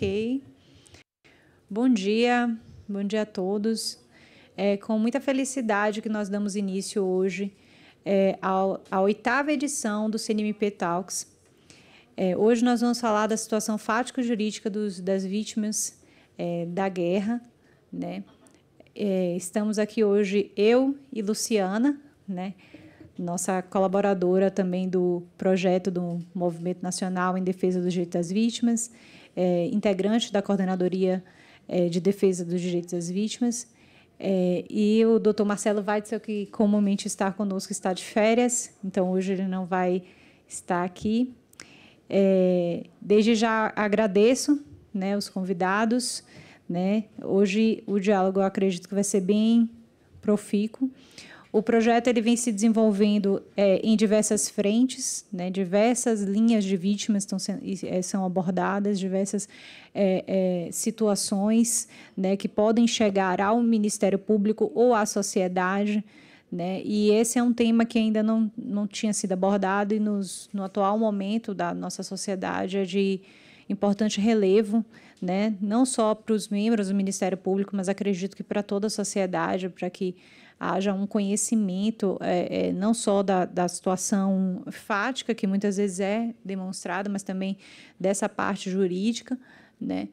Ok. Bom dia, bom dia a todos. É com muita felicidade que nós damos início hoje é, ao, à oitava edição do CNMP Talks. É, hoje nós vamos falar da situação fático-jurídica das vítimas é, da guerra. Né? É, estamos aqui hoje, eu e Luciana, né? nossa colaboradora também do projeto do Movimento Nacional em Defesa dos Direitos das Vítimas é, integrante da Coordenadoria é, de Defesa dos Direitos das Vítimas, é, e o doutor Marcelo Weitzel, que comumente está conosco, está de férias, então hoje ele não vai estar aqui. É, desde já agradeço né, os convidados. Né? Hoje o diálogo eu acredito que vai ser bem profícuo. O projeto ele vem se desenvolvendo é, em diversas frentes, né? diversas linhas de vítimas estão sendo, é, são abordadas, diversas é, é, situações né, que podem chegar ao Ministério Público ou à sociedade. Né? E esse é um tema que ainda não, não tinha sido abordado e nos, no atual momento da nossa sociedade é de importante relevo, né? não só para os membros do Ministério Público, mas acredito que para toda a sociedade, para que haja um conhecimento é, é, não só da, da situação fática, que muitas vezes é demonstrada, mas também dessa parte jurídica, né?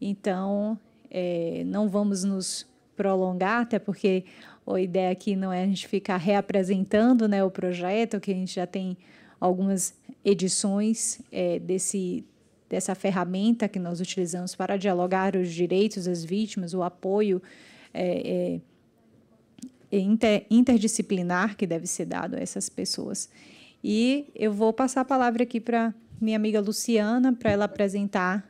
Então, é, não vamos nos prolongar, até porque a ideia aqui não é a gente ficar reapresentando né, o projeto, que a gente já tem algumas edições é, desse, dessa ferramenta que nós utilizamos para dialogar os direitos das vítimas, o apoio é, é inter, interdisciplinar que deve ser dado a essas pessoas. E eu vou passar a palavra aqui para minha amiga Luciana, para ela apresentar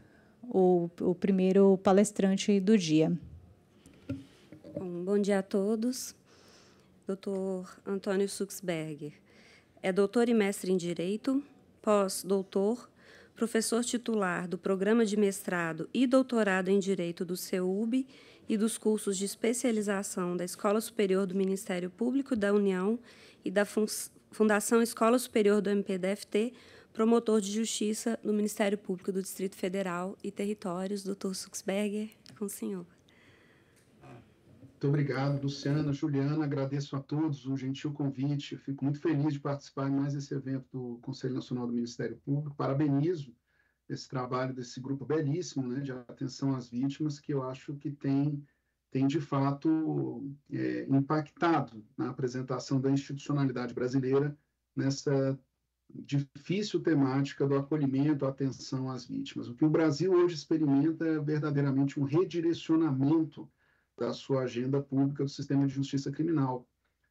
o, o primeiro palestrante do dia. Bom, bom dia a todos. Doutor Antônio Suxberger é doutor e mestre em Direito, pós-doutor, professor titular do Programa de Mestrado e Doutorado em Direito do CEUB e dos cursos de especialização da Escola Superior do Ministério Público da União e da Fundação Escola Superior do MPDFT, promotor de justiça do Ministério Público do Distrito Federal e Territórios, doutor Suxberger, com o senhor. Muito obrigado, Luciana, Juliana, agradeço a todos o gentil convite, Eu fico muito feliz de participar em mais esse evento do Conselho Nacional do Ministério Público, parabenizo esse trabalho desse grupo belíssimo, né, de atenção às vítimas, que eu acho que tem, tem de fato é, impactado na apresentação da institucionalidade brasileira nessa difícil temática do acolhimento, atenção às vítimas. O que o Brasil hoje experimenta é verdadeiramente um redirecionamento da sua agenda pública do sistema de justiça criminal.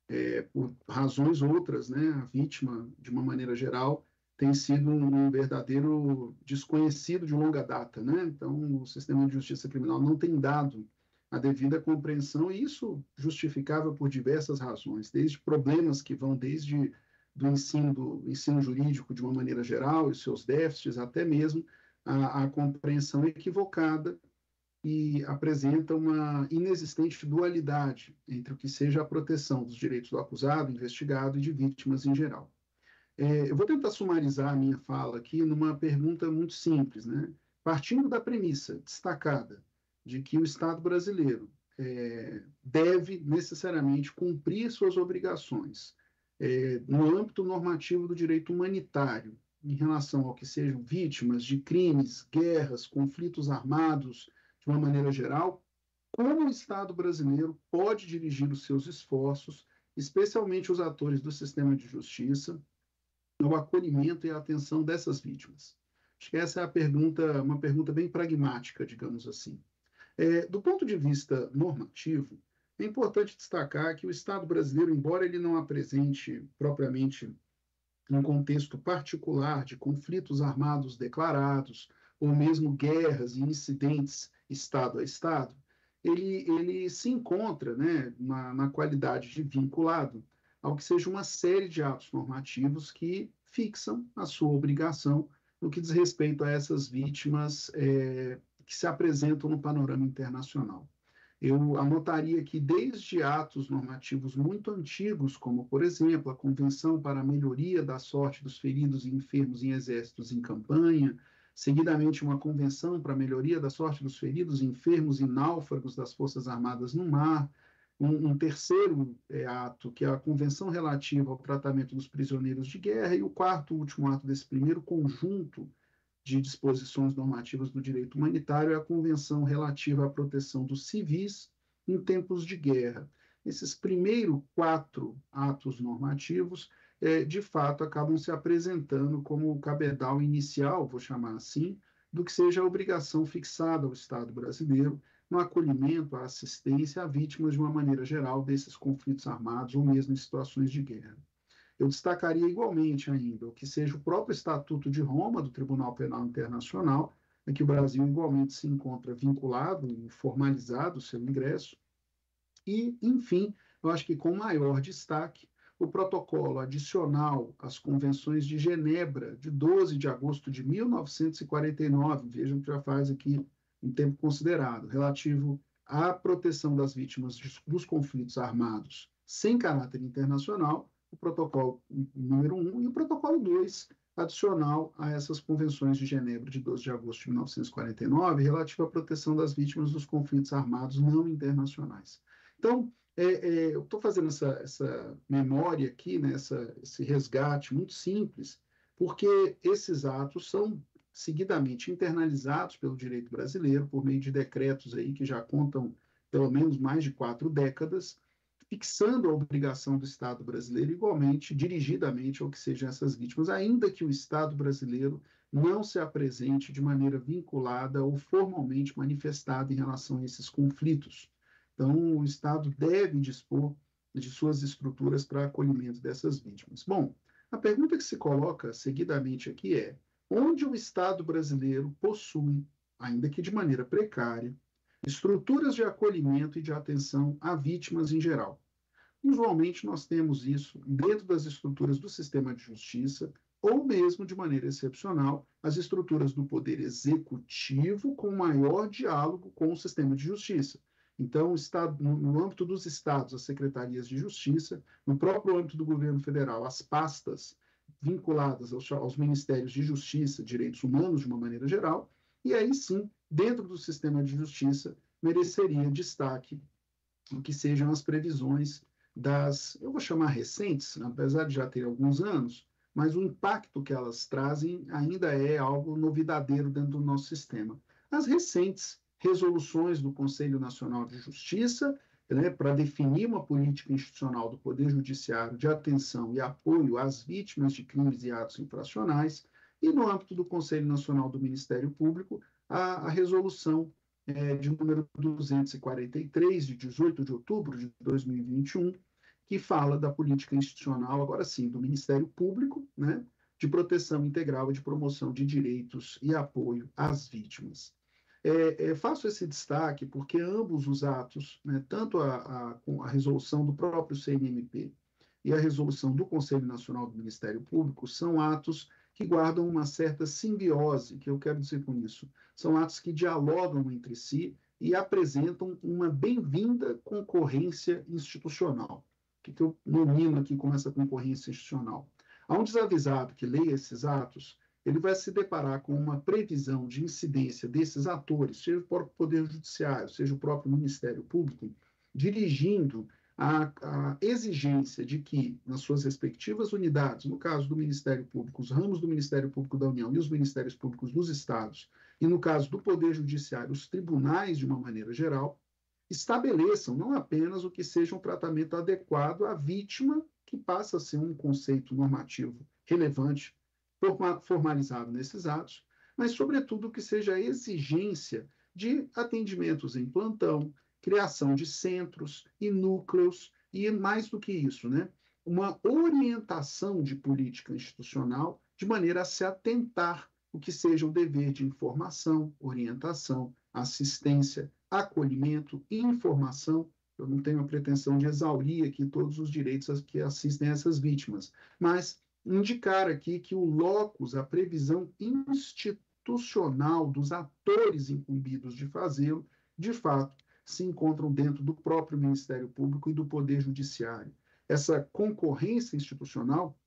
É, por razões outras, né, a vítima, de uma maneira geral, tem sido um verdadeiro desconhecido de longa data, né? Então, o sistema de justiça criminal não tem dado a devida compreensão, e isso justificável por diversas razões, desde problemas que vão desde do ensino, do ensino jurídico de uma maneira geral, e seus déficits, até mesmo a, a compreensão equivocada e apresenta uma inexistente dualidade entre o que seja a proteção dos direitos do acusado, investigado e de vítimas em geral. É, eu vou tentar sumarizar a minha fala aqui numa pergunta muito simples, né? Partindo da premissa destacada de que o Estado brasileiro é, deve necessariamente cumprir suas obrigações é, no âmbito normativo do direito humanitário em relação ao que sejam vítimas de crimes, guerras, conflitos armados, de uma maneira geral, como o Estado brasileiro pode dirigir os seus esforços, especialmente os atores do sistema de justiça, no acolhimento e atenção dessas vítimas? Acho que essa é a pergunta, uma pergunta bem pragmática, digamos assim. É, do ponto de vista normativo, é importante destacar que o Estado brasileiro, embora ele não apresente propriamente um contexto particular de conflitos armados declarados, ou mesmo guerras e incidentes Estado a Estado, ele, ele se encontra né, na, na qualidade de vinculado ao que seja uma série de atos normativos que fixam a sua obrigação no que diz respeito a essas vítimas é, que se apresentam no panorama internacional. Eu anotaria que, desde atos normativos muito antigos, como, por exemplo, a Convenção para a Melhoria da Sorte dos Feridos e Enfermos em Exércitos em Campanha, seguidamente, uma Convenção para a Melhoria da Sorte dos Feridos e Enfermos e Náufragos das Forças Armadas no Mar, um, um terceiro é, ato, que é a Convenção Relativa ao Tratamento dos Prisioneiros de Guerra, e o quarto último ato desse primeiro conjunto de disposições normativas do direito humanitário é a Convenção Relativa à Proteção dos Civis em Tempos de Guerra. Esses primeiros quatro atos normativos, é, de fato, acabam se apresentando como o cabedal inicial, vou chamar assim, do que seja a obrigação fixada ao Estado brasileiro no acolhimento, à assistência a vítimas de uma maneira geral desses conflitos armados ou mesmo em situações de guerra. Eu destacaria igualmente ainda o que seja o próprio Estatuto de Roma do Tribunal Penal Internacional, em que o Brasil igualmente se encontra vinculado e formalizado o seu ingresso. E, enfim, eu acho que com maior destaque, o protocolo adicional às convenções de Genebra de 12 de agosto de 1949, vejam que já faz aqui um tempo considerado, relativo à proteção das vítimas dos conflitos armados sem caráter internacional, o protocolo número 1 um, e o protocolo 2, adicional a essas convenções de Genebra de 12 de agosto de 1949, relativo à proteção das vítimas dos conflitos armados não internacionais. Então, é, é, eu estou fazendo essa, essa, memória aqui, né, essa, esse resgate muito simples, porque esses atos são seguidamente internalizados pelo direito brasileiro por meio de decretos aí que já contam pelo menos mais de quatro décadas, fixando a obrigação do Estado brasileiro igualmente, dirigidamente ao que sejam essas vítimas, ainda que o Estado brasileiro não se apresente de maneira vinculada ou formalmente manifestada em relação a esses conflitos. Então, o Estado deve dispor de suas estruturas para acolhimento dessas vítimas. Bom, a pergunta que se coloca seguidamente aqui é: onde o Estado brasileiro possui, ainda que de maneira precária, estruturas de acolhimento e de atenção a vítimas em geral. Usualmente nós temos isso dentro das estruturas do sistema de justiça, ou mesmo de maneira excepcional, as estruturas do poder executivo com maior diálogo com o sistema de justiça. Então, estado, no âmbito dos estados, as secretarias de justiça, no próprio âmbito do governo federal, as pastas vinculadas aos, aos ministérios de justiça, direitos humanos de uma maneira geral, e aí sim, dentro do sistema de justiça, mereceria destaque o que sejam as previsões das, eu vou chamar recentes, né, apesar de já ter alguns anos, mas o impacto que elas trazem ainda é algo novidadeiro dentro do nosso sistema. As recentes resoluções do Conselho Nacional de Justiça né, para definir uma política institucional do Poder Judiciário de atenção e apoio às vítimas de crimes e atos infracionais, e no âmbito do Conselho Nacional do Ministério Público, a, a resolução é, de número 243, de 18 de outubro de 2021, que fala da política institucional, agora sim, do Ministério Público, né, de proteção integral e de promoção de direitos e apoio às vítimas. É, é, faço esse destaque porque ambos os atos, né, tanto a, a, a, resolução do próprio CNMP e a resolução do Conselho Nacional do Ministério Público, são atos que guardam uma certa simbiose, que eu quero dizer com isso. São atos que dialogam entre si e apresentam uma bem-vinda concorrência institucional. O que, que eu nomino aqui como essa concorrência institucional? Há um desavisado que leia esses atos ele vai se deparar com uma previsão de incidência desses atores, seja o próprio Poder Judiciário, seja o próprio Ministério Público, dirigindo a, a, exigência de que, nas suas respectivas unidades, no caso do Ministério Público, os ramos do Ministério Público da União e os Ministérios Públicos dos Estados, e no caso do Poder Judiciário, os tribunais, de uma maneira geral, estabeleçam não apenas o que seja um tratamento adequado à vítima, que passa a ser um conceito normativo relevante formalizado nesses atos, mas, sobretudo, que seja a exigência de atendimentos em plantão, criação de centros e núcleos, e mais do que isso, né? uma orientação de política institucional de maneira a se atentar o que seja o dever de informação, orientação, assistência, acolhimento, e informação. Eu não tenho a pretensão de exaurir aqui todos os direitos que assistem a essas vítimas, mas indicar aqui que o locus, a previsão institucional dos atores incumbidos de fazê-lo, de fato, se encontram dentro do próprio Ministério Público e do Poder Judiciário. Essa concorrência institucional,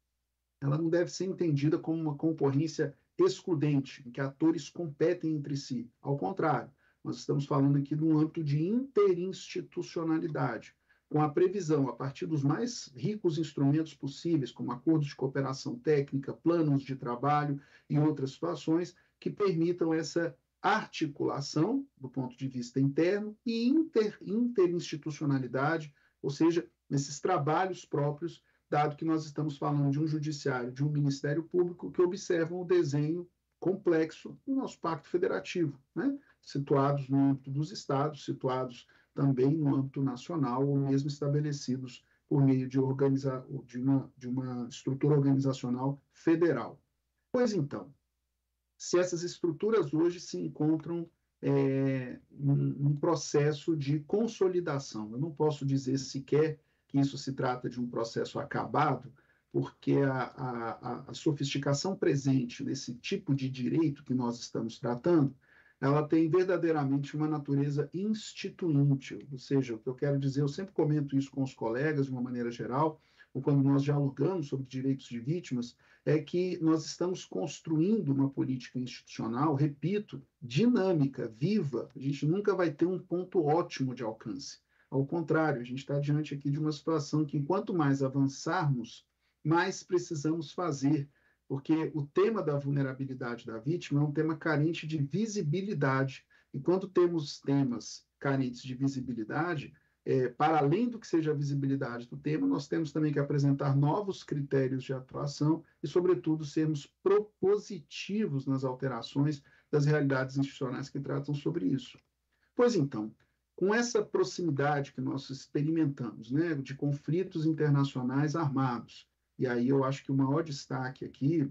ela não deve ser entendida como uma concorrência excludente, em que atores competem entre si. Ao contrário, nós estamos falando aqui de um âmbito de interinstitucionalidade, com a previsão, a partir dos mais ricos instrumentos possíveis, como acordos de cooperação técnica, planos de trabalho e outras situações, que permitam essa articulação do ponto de vista interno e inter, interinstitucionalidade, ou seja, nesses trabalhos próprios, dado que nós estamos falando de um judiciário, de um Ministério Público, que observam o desenho complexo do nosso Pacto Federativo, né? situados no âmbito dos estados, situados também no âmbito nacional ou mesmo estabelecidos por meio de, organiza de, uma, de uma estrutura organizacional federal. Pois então, se essas estruturas hoje se encontram é, um, processo de consolidação. Eu não posso dizer sequer que isso se trata de um processo acabado, porque a, a, a sofisticação presente nesse tipo de direito que nós estamos tratando ela tem verdadeiramente uma natureza instituinte, ou seja, o que eu quero dizer, eu sempre comento isso com os colegas de uma maneira geral, ou quando nós dialogamos sobre direitos de vítimas, é que nós estamos construindo uma política institucional, repito, dinâmica, viva. A gente nunca vai ter um ponto ótimo de alcance. Ao contrário, a gente está diante aqui de uma situação que, quanto mais avançarmos, mais precisamos fazer porque o tema da vulnerabilidade da vítima é um tema carente de visibilidade. E quando temos temas carentes de visibilidade, é, para além do que seja a visibilidade do tema, nós temos também que apresentar novos critérios de atuação e, sobretudo, sermos propositivos nas alterações das realidades institucionais que tratam sobre isso. Pois então, com essa proximidade que nós experimentamos, né, de conflitos internacionais armados, e aí eu acho que o maior destaque aqui,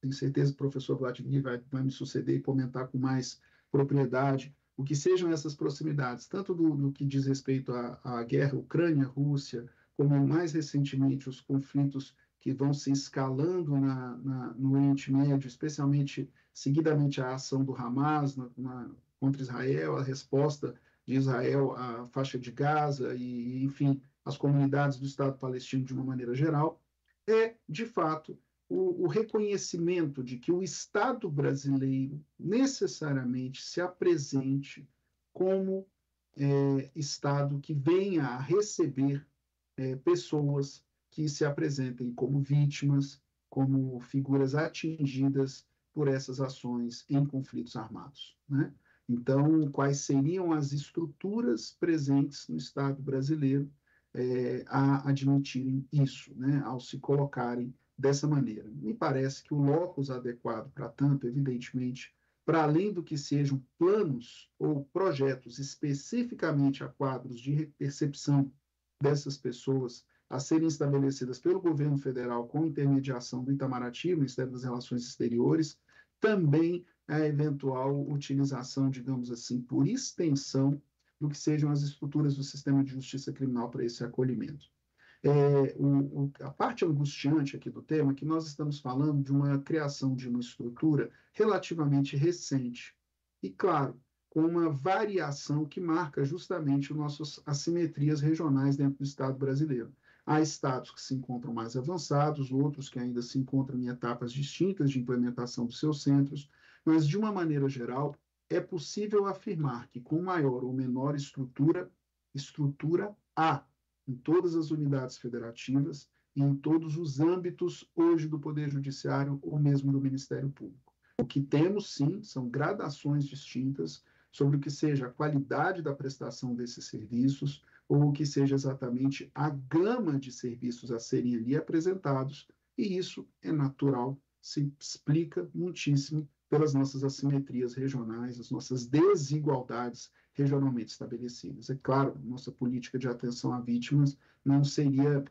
tenho certeza que o professor Vladimir vai, vai me suceder e comentar com mais propriedade, o que sejam essas proximidades, tanto do, do que diz respeito à, à guerra Ucrânia-Rússia, como mais recentemente os conflitos que vão se escalando na, na, no Oriente Médio, especialmente seguidamente a ação do Hamas na, na, contra Israel, a resposta de Israel à faixa de Gaza e, enfim, as comunidades do Estado palestino de uma maneira geral é, de fato, o, o, reconhecimento de que o Estado brasileiro necessariamente se apresente como é, Estado que venha a receber é, pessoas que se apresentem como vítimas, como figuras atingidas por essas ações em conflitos armados. Né? Então, quais seriam as estruturas presentes no Estado brasileiro é, a admitirem isso, né, ao se colocarem dessa maneira. Me parece que o locus adequado para tanto, evidentemente, para além do que sejam planos ou projetos especificamente a quadros de percepção dessas pessoas a serem estabelecidas pelo governo federal com intermediação do Itamaraty, Ministério das Relações Exteriores, também a eventual utilização, digamos assim, por extensão do que sejam as estruturas do sistema de justiça criminal para esse acolhimento. É, o, o, a parte angustiante aqui do tema é que nós estamos falando de uma criação de uma estrutura relativamente recente e, claro, com uma variação que marca justamente as nossas assimetrias regionais dentro do Estado brasileiro. Há estados que se encontram mais avançados, outros que ainda se encontram em etapas distintas de implementação dos seus centros, mas, de uma maneira geral, é possível afirmar que com maior ou menor estrutura, estrutura há em todas as unidades federativas e em todos os âmbitos hoje do Poder Judiciário ou mesmo do Ministério Público. O que temos, sim, são gradações distintas sobre o que seja a qualidade da prestação desses serviços ou o que seja exatamente a gama de serviços a serem ali apresentados, e isso é natural, se explica muitíssimo pelas nossas assimetrias regionais, as nossas desigualdades regionalmente estabelecidas. É claro, nossa política de atenção a vítimas não seria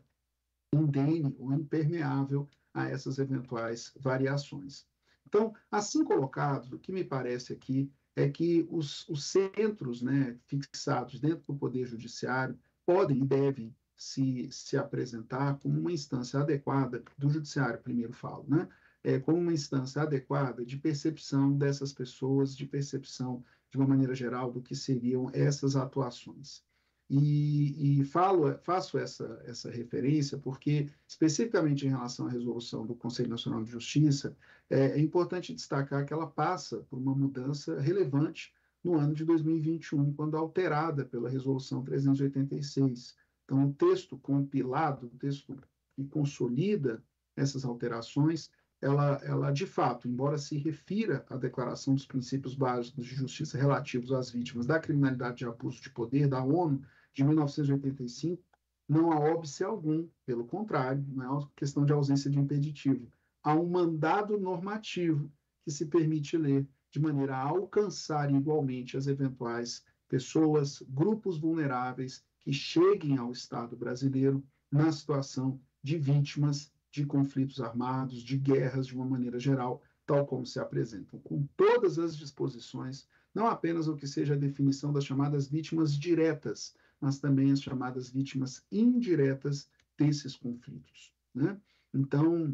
indene ou impermeável a essas eventuais variações. Então, assim colocado, o que me parece aqui é que os, os centros né, fixados dentro do Poder Judiciário podem e devem se, se apresentar como uma instância adequada do Judiciário, primeiro falo, né? é, como uma instância adequada de percepção dessas pessoas, de percepção, de uma maneira geral, do que seriam essas atuações. E, e falo, faço essa, essa referência porque, especificamente em relação à resolução do Conselho Nacional de Justiça, é, é importante destacar que ela passa por uma mudança relevante no ano de 2021, quando alterada pela Resolução 386. Então, o um texto compilado, o texto que consolida essas alterações, ela, ela de fato, embora se refira à Declaração dos Princípios Básicos de Justiça relativos às vítimas da criminalidade de abuso de poder da ONU de 1985, não há óbice algum, pelo contrário, não é uma questão de ausência de impeditivo. Há um mandado normativo que se permite ler de maneira a alcançar igualmente as eventuais pessoas, grupos vulneráveis que cheguem ao Estado brasileiro na situação de vítimas de conflitos armados, de guerras de uma maneira geral, tal como se apresentam, com todas as disposições, não apenas o que seja a definição das chamadas vítimas diretas, mas também as chamadas vítimas indiretas desses conflitos. Né? Então,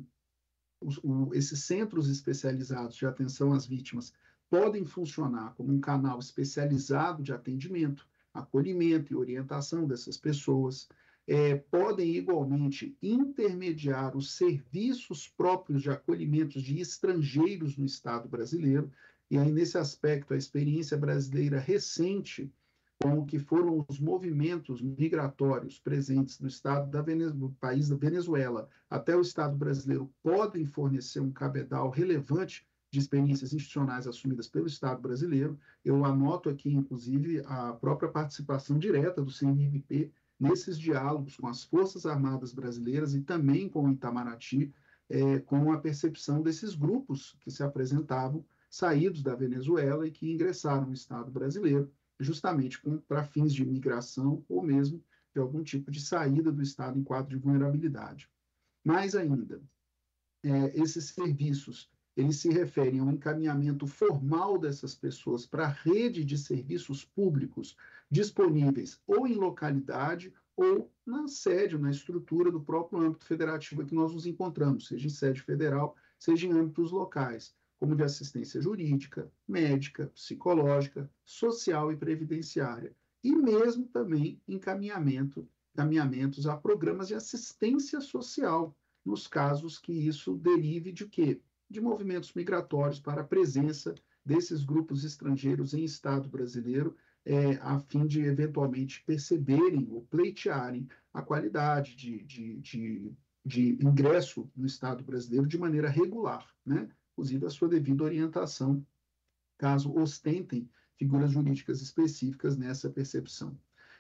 os, o, esses centros especializados de atenção às vítimas podem funcionar como um canal especializado de atendimento, acolhimento e orientação dessas pessoas, é, podem igualmente intermediar os serviços próprios de acolhimento de estrangeiros no Estado brasileiro, e aí, nesse aspecto, a experiência brasileira recente com o que foram os movimentos migratórios presentes no estado da Venezuela, país da Venezuela até o estado brasileiro podem fornecer um cabedal relevante de experiências institucionais assumidas pelo Estado brasileiro. Eu anoto aqui, inclusive, a própria participação direta do CNMP nesses diálogos com as Forças Armadas Brasileiras e também com o Itamaraty, é, com a percepção desses grupos que se apresentavam saídos da Venezuela e que ingressaram no Estado brasileiro, justamente para fins de migração ou mesmo de algum tipo de saída do Estado em quadro de vulnerabilidade. Mais ainda, é, esses serviços eles se referem ao encaminhamento formal dessas pessoas para a rede de serviços públicos disponíveis ou em localidade ou na sede, na estrutura do próprio âmbito federativo que nós nos encontramos, seja em sede federal, seja em âmbitos locais, como de assistência jurídica, médica, psicológica, social e previdenciária, e mesmo também encaminhamento, encaminhamentos a programas de assistência social, nos casos que isso derive de quê? de movimentos migratórios para a presença desses grupos estrangeiros em Estado brasileiro, é, a fim de eventualmente perceberem ou pleitearem a qualidade de, de, de, de ingresso no Estado brasileiro de maneira regular, né? inclusive a sua devida orientação, caso ostentem figuras jurídicas específicas nessa percepção.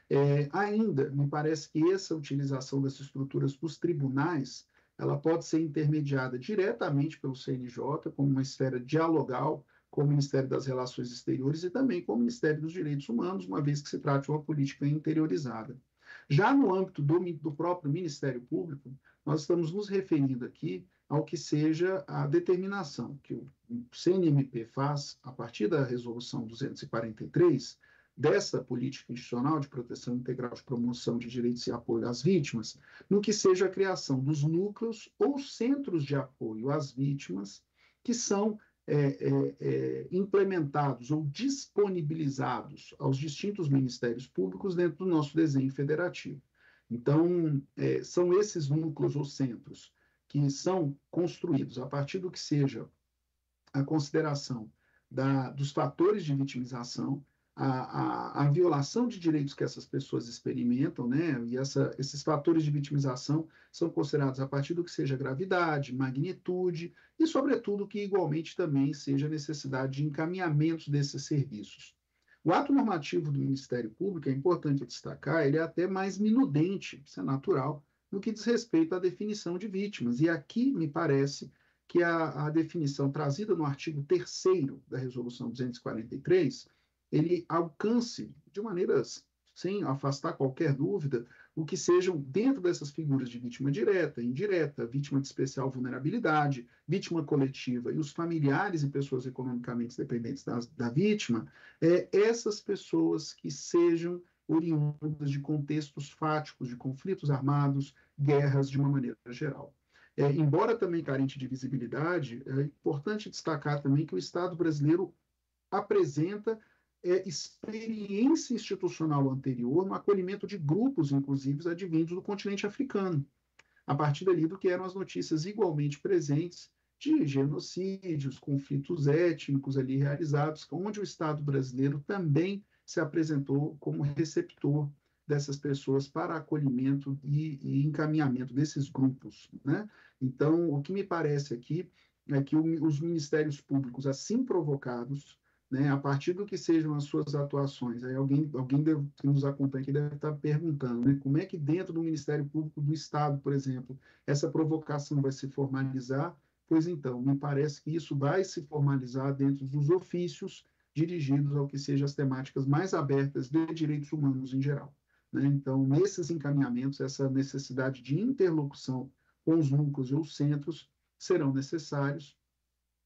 É, ainda, me parece que essa utilização das estruturas dos tribunais ela pode ser intermediada diretamente pelo CNJ, como uma esfera dialogal com o Ministério das Relações Exteriores e também com o Ministério dos Direitos Humanos, uma vez que se trata de uma política interiorizada. Já no âmbito do, do próprio Ministério Público, nós estamos nos referindo aqui ao que seja a determinação que o CNMP faz a partir da resolução 243 dessa política institucional de proteção integral de promoção de direitos e apoio às vítimas, no que seja a criação dos núcleos ou centros de apoio às vítimas que são é, é, é, implementados ou disponibilizados aos distintos ministérios públicos dentro do nosso desenho federativo. Então, é, são esses núcleos ou centros que são construídos a partir do que seja a consideração da, dos fatores de vitimização, a, a, a, violação de direitos que essas pessoas experimentam, né? E essa, esses fatores de vitimização são considerados a partir do que seja gravidade, magnitude e, sobretudo, que igualmente também seja necessidade de encaminhamento desses serviços. O ato normativo do Ministério Público, é importante destacar, ele é até mais minudente, isso é natural, no que diz respeito à definição de vítimas. E aqui, me parece, que a, a definição trazida no artigo 3 da Resolução 243 ele alcance de maneiras sem afastar qualquer dúvida, o que sejam dentro dessas figuras de vítima direta, indireta, vítima de especial vulnerabilidade, vítima coletiva e os familiares e pessoas economicamente dependentes da, da vítima, é, essas pessoas que sejam oriundas de contextos fáticos, de conflitos armados, guerras de uma maneira geral. É, embora também carente de visibilidade, é importante destacar também que o Estado brasileiro apresenta é, experiência institucional anterior no acolhimento de grupos, inclusive, advindos do continente africano, a partir dali do que eram as notícias igualmente presentes de genocídios, conflitos étnicos ali realizados, onde o Estado brasileiro também se apresentou como receptor dessas pessoas para acolhimento e, e encaminhamento desses grupos, né? Então, o que me parece aqui é que o, os ministérios públicos, assim provocados, né, a partir do que sejam as suas atuações. Aí alguém, alguém deve, que nos acompanha que deve estar tá perguntando, né, como é que dentro do Ministério Público do Estado, por exemplo, essa provocação vai se formalizar? Pois então, me parece que isso vai se formalizar dentro dos ofícios dirigidos ao que sejam as temáticas mais abertas de direitos humanos em geral. Né? Então, nesses encaminhamentos, essa necessidade de interlocução com os núcleos e os centros serão necessários,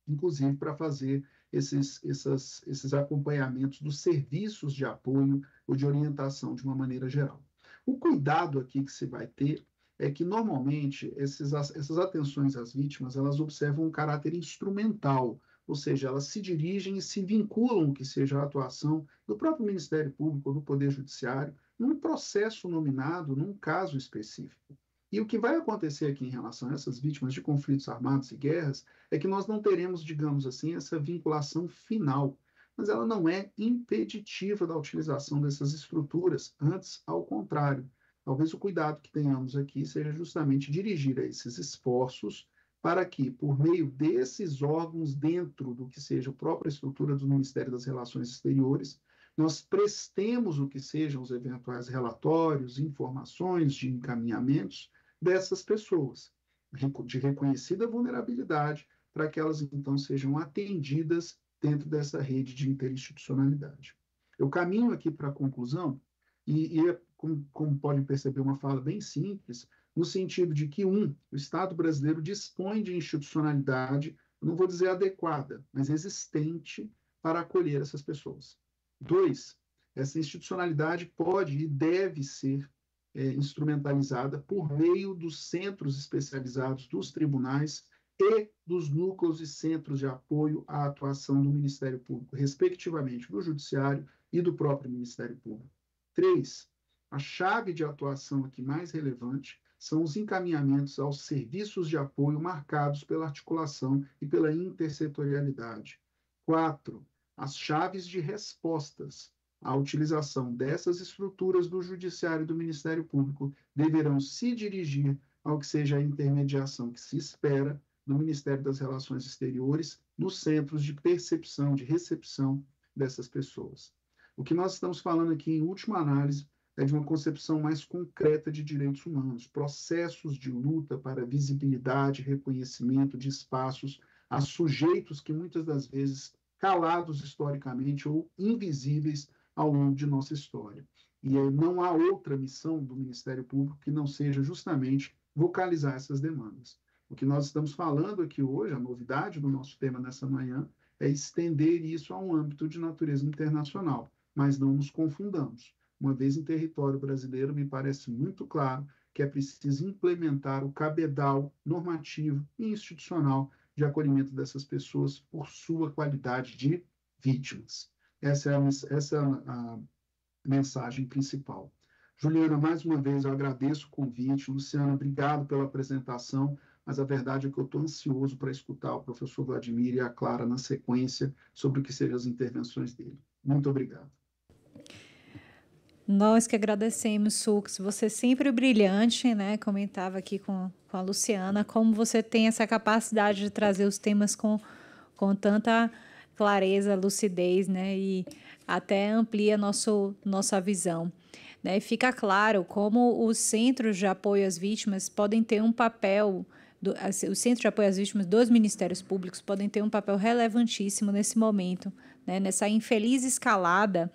inclusive para fazer esses, essas, esses acompanhamentos dos serviços de apoio ou de orientação de uma maneira geral. O cuidado aqui que se vai ter é que normalmente esses, essas atenções às vítimas elas observam um caráter instrumental, ou seja, elas se dirigem e se vinculam que seja a atuação do próprio Ministério Público ou do Poder Judiciário num processo nominado, num caso específico. E o que vai acontecer aqui em relação a essas vítimas de conflitos armados e guerras é que nós não teremos, digamos assim, essa vinculação final, mas ela não é impeditiva da utilização dessas estruturas, antes, ao contrário. Talvez o cuidado que tenhamos aqui seja justamente dirigir a esses esforços para que, por meio desses órgãos, dentro do que seja a própria estrutura do Ministério das Relações Exteriores, nós prestemos o que sejam os eventuais relatórios, informações de encaminhamentos, dessas pessoas, de reconhecida vulnerabilidade, para que elas então sejam atendidas dentro dessa rede de interinstitucionalidade. Eu caminho aqui para a conclusão, e, e é, como, como podem perceber, uma fala bem simples, no sentido de que, um, o Estado brasileiro dispõe de institucionalidade, não vou dizer adequada, mas existente para acolher essas pessoas. Dois, essa institucionalidade pode e deve ser é, instrumentalizada por meio dos centros especializados dos tribunais e dos núcleos e centros de apoio à atuação do Ministério Público, respectivamente do Judiciário e do próprio Ministério Público. Três, a chave de atuação aqui mais relevante são os encaminhamentos aos serviços de apoio marcados pela articulação e pela intersetorialidade. Quatro, as chaves de respostas a utilização dessas estruturas do Judiciário e do Ministério Público deverão se dirigir ao que seja a intermediação que se espera do Ministério das Relações Exteriores nos centros de percepção, de recepção dessas pessoas. O que nós estamos falando aqui, em última análise, é de uma concepção mais concreta de direitos humanos, processos de luta para visibilidade, reconhecimento de espaços a sujeitos que muitas das vezes calados historicamente ou invisíveis ao longo de nossa história. E não há outra missão do Ministério Público que não seja justamente vocalizar essas demandas. O que nós estamos falando aqui hoje, a novidade do nosso tema nessa manhã, é estender isso a um âmbito de natureza internacional. Mas não nos confundamos. Uma vez em território brasileiro, me parece muito claro que é preciso implementar o cabedal normativo e institucional de acolhimento dessas pessoas por sua qualidade de vítimas. Essa é a, essa é a mensagem principal. Juliana, mais uma vez eu agradeço o convite. Luciana, obrigado pela apresentação, mas a verdade é que eu estou ansioso para escutar o professor Vladimir e a Clara na sequência sobre o que sejam as intervenções dele. Muito obrigado. Nós que agradecemos, Sux. Você é sempre brilhante, né? Comentava aqui com, com a Luciana como você tem essa capacidade de trazer os temas com, com tanta clareza, lucidez, né? E até amplia nosso, nossa visão. Né? Fica claro como os centros de apoio às vítimas podem ter um papel do, os centros de apoio às vítimas dos ministérios públicos podem ter um papel relevantíssimo nesse momento, né? nessa infeliz escalada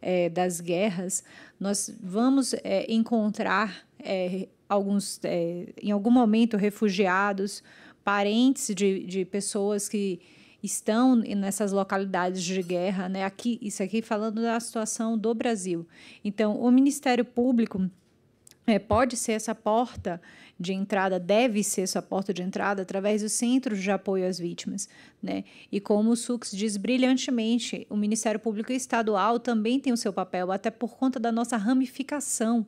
é, das guerras. Nós vamos é, encontrar é, alguns, é, em algum momento, refugiados, parentes de, de pessoas que estão nessas localidades de guerra, né? Aqui, isso aqui falando da situação do Brasil. Então, o Ministério Público é, pode ser essa porta de entrada, deve ser essa porta de entrada através dos centros de apoio às vítimas. Né? E como o SUX diz brilhantemente, o Ministério Público Estadual também tem o seu papel, até por conta da nossa ramificação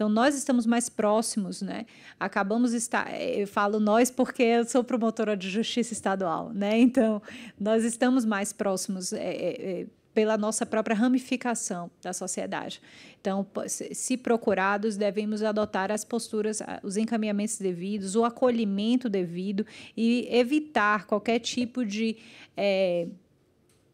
então nós estamos mais próximos, né? Acabamos estar, eh, eu falo nós porque eu sou promotora de justiça estadual, né? Então nós estamos mais próximos. É, é, pela nossa própria ramificação da sociedade. Então, se procurados, devemos adotar as posturas, os encaminhamentos devidos, o acolhimento devido e evitar qualquer tipo de é,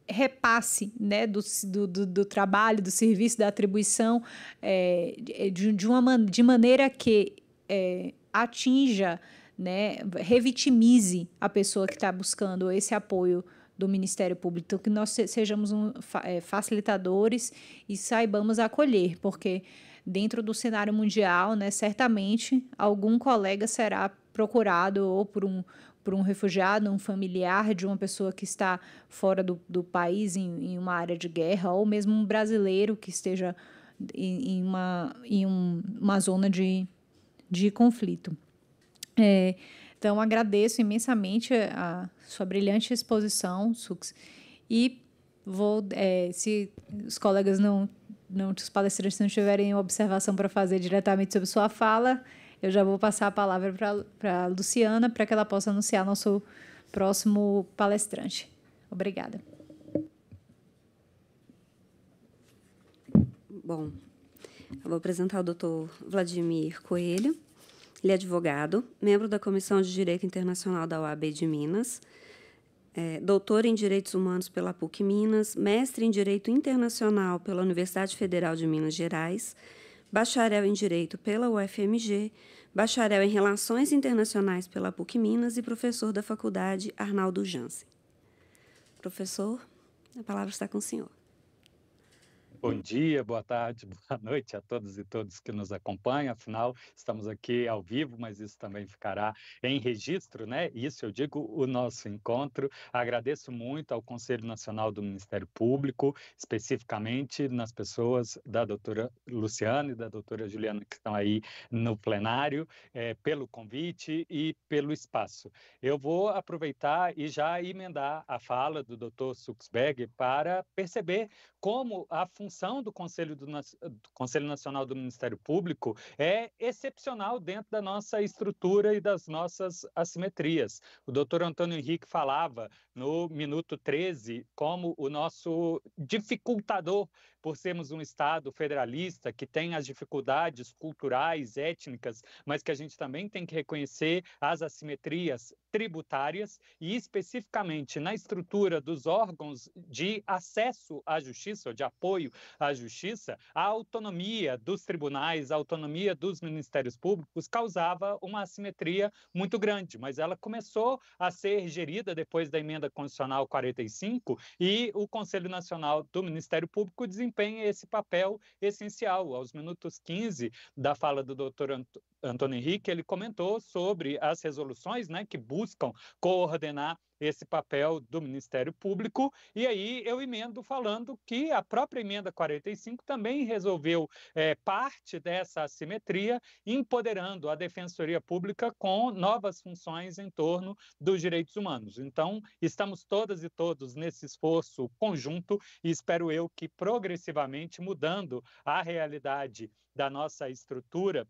repasse né, do, do, do, trabalho, do serviço, da atribuição, é, de, de, uma, de maneira que é, atinja, né, revitimize a pessoa que está buscando esse apoio do Ministério Público, então, que nós sejamos um, é, facilitadores e saibamos acolher, porque dentro do cenário mundial, né, certamente algum colega será procurado ou por um, por um refugiado, um familiar de uma pessoa que está fora do, do país em, em uma área de guerra, ou mesmo um brasileiro que esteja em, em uma, em um, uma zona de, de conflito. É, então, agradeço imensamente a sua brilhante exposição, Sux, e vou, é, se os colegas não, não os palestrantes não tiverem observação para fazer diretamente sobre sua fala, eu já vou passar a palavra para a Luciana para que ela possa anunciar nosso próximo palestrante. Obrigada. Bom, eu vou apresentar o doutor Vladimir Coelho. Ele é advogado, membro da Comissão de Direito Internacional da OAB de Minas, é, doutor em Direitos Humanos pela PUC Minas, mestre em Direito Internacional pela Universidade Federal de Minas Gerais, bacharel em Direito pela UFMG, bacharel em Relações Internacionais pela PUC Minas e professor da Faculdade Arnaldo Jansen. Professor, a palavra está com o senhor. Bom dia, boa tarde, boa noite a todos e todos que nos acompanham. Afinal, estamos aqui ao vivo, mas isso também ficará em registro, né? Isso eu digo o nosso encontro. Agradeço muito ao Conselho Nacional do Ministério Público, especificamente nas pessoas da doutora Luciana e da doutora Juliana que estão aí no plenário, é, pelo convite e pelo espaço. Eu vou aproveitar e já emendar a fala do doutor Suxberg para perceber como a função do Conselho, do, do Conselho Nacional do Ministério Público é excepcional dentro da nossa estrutura e das nossas assimetrias. O doutor Antônio Henrique falava no minuto 13 como o nosso dificultador por sermos um Estado federalista que tem as dificuldades culturais, étnicas, mas que a gente também tem que reconhecer as assimetrias tributárias e especificamente na estrutura dos órgãos de acesso à justiça, ou de apoio à justiça, a autonomia dos tribunais, a autonomia dos ministérios públicos causava uma assimetria muito grande, mas ela começou a ser gerida depois da emenda constitucional 45 e o Conselho Nacional do Ministério Público desempenhou desempenha esse papel essencial. Aos minutos 15 da fala do doutor Antônio Henrique, ele comentou sobre as resoluções né, que buscam coordenar esse papel do Ministério Público, e aí eu emendo falando que a própria emenda 45 também resolveu é, parte dessa assimetria, empoderando a Defensoria Pública com novas funções em torno dos direitos humanos. Então, estamos todas e todos nesse esforço conjunto e espero eu que progressivamente mudando a realidade da nossa estrutura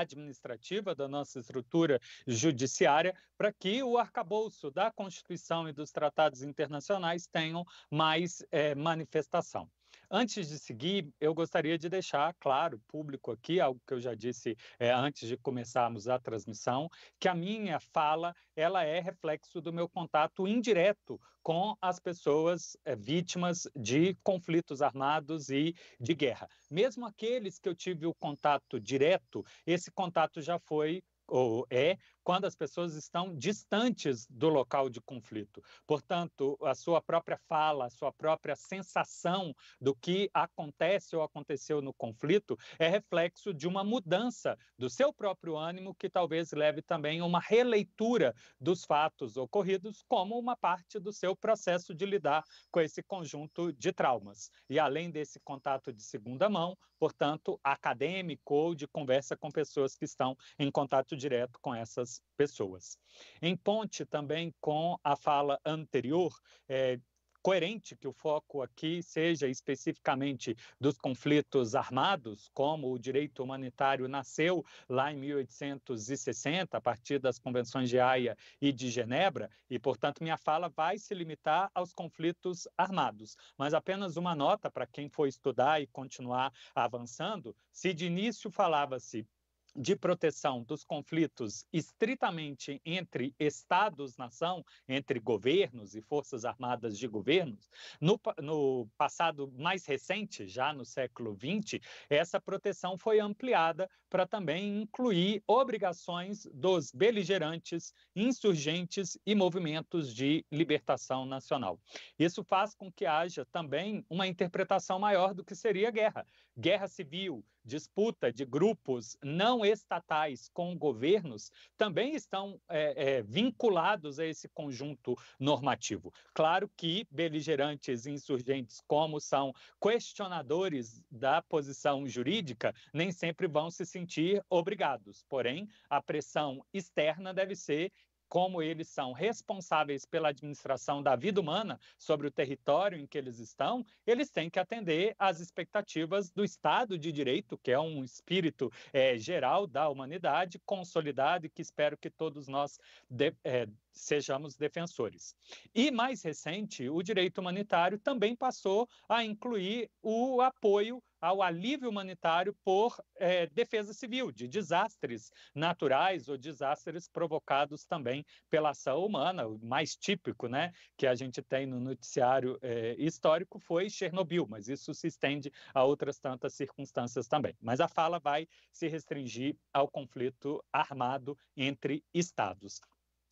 administrativa da nossa estrutura judiciária para que o arcabouço da Constituição e dos tratados internacionais tenham mais é, manifestação. Antes de seguir, eu gostaria de deixar claro, público aqui, algo que eu já disse é, antes de começarmos a transmissão, que a minha fala ela é reflexo do meu contato indireto com as pessoas é, vítimas de conflitos armados e de guerra. Mesmo aqueles que eu tive o contato direto, esse contato já foi ou é quando as pessoas estão distantes do local de conflito. Portanto, a sua própria fala, a sua própria sensação do que acontece ou aconteceu no conflito é reflexo de uma mudança do seu próprio ânimo que talvez leve também a uma releitura dos fatos ocorridos como uma parte do seu processo de lidar com esse conjunto de traumas. E além desse contato de segunda mão, portanto, acadêmico ou de conversa com pessoas que estão em contato direto com essas pessoas. Em ponte também com a fala anterior, é, coerente que o foco aqui seja especificamente dos conflitos armados, como o direito humanitário nasceu lá em 1860, a partir das convenções de Haia e de Genebra, e, portanto, minha fala vai se limitar aos conflitos armados. Mas apenas uma nota para quem for estudar e continuar avançando: se de início falava-se de proteção dos conflitos estritamente entre Estados-nação, entre governos e forças armadas de governos, no, no, passado mais recente, já no século XX, essa proteção foi ampliada para também incluir obrigações dos beligerantes, insurgentes e movimentos de libertação nacional. Isso faz com que haja também uma interpretação maior do que seria guerra. Guerra civil, disputa de grupos não estatais com governos também estão é, é, vinculados a esse conjunto normativo. Claro que beligerantes e insurgentes, como são questionadores da posição jurídica, nem sempre vão se sentir sentir obrigados. Porém, a pressão externa deve ser como eles são responsáveis pela administração da vida humana sobre o território em que eles estão, eles têm que atender às expectativas do Estado de Direito, que é um espírito é, geral da humanidade, consolidado e que espero que todos nós de, é, sejamos defensores. E mais recente, o direito humanitário também passou a incluir o apoio ao alívio humanitário por é, defesa civil, de desastres naturais ou desastres provocados também pela ação humana. O mais típico né, que a gente tem no noticiário é, histórico foi Chernobyl, mas isso se estende a outras tantas circunstâncias também. Mas a fala vai se restringir ao conflito armado entre Estados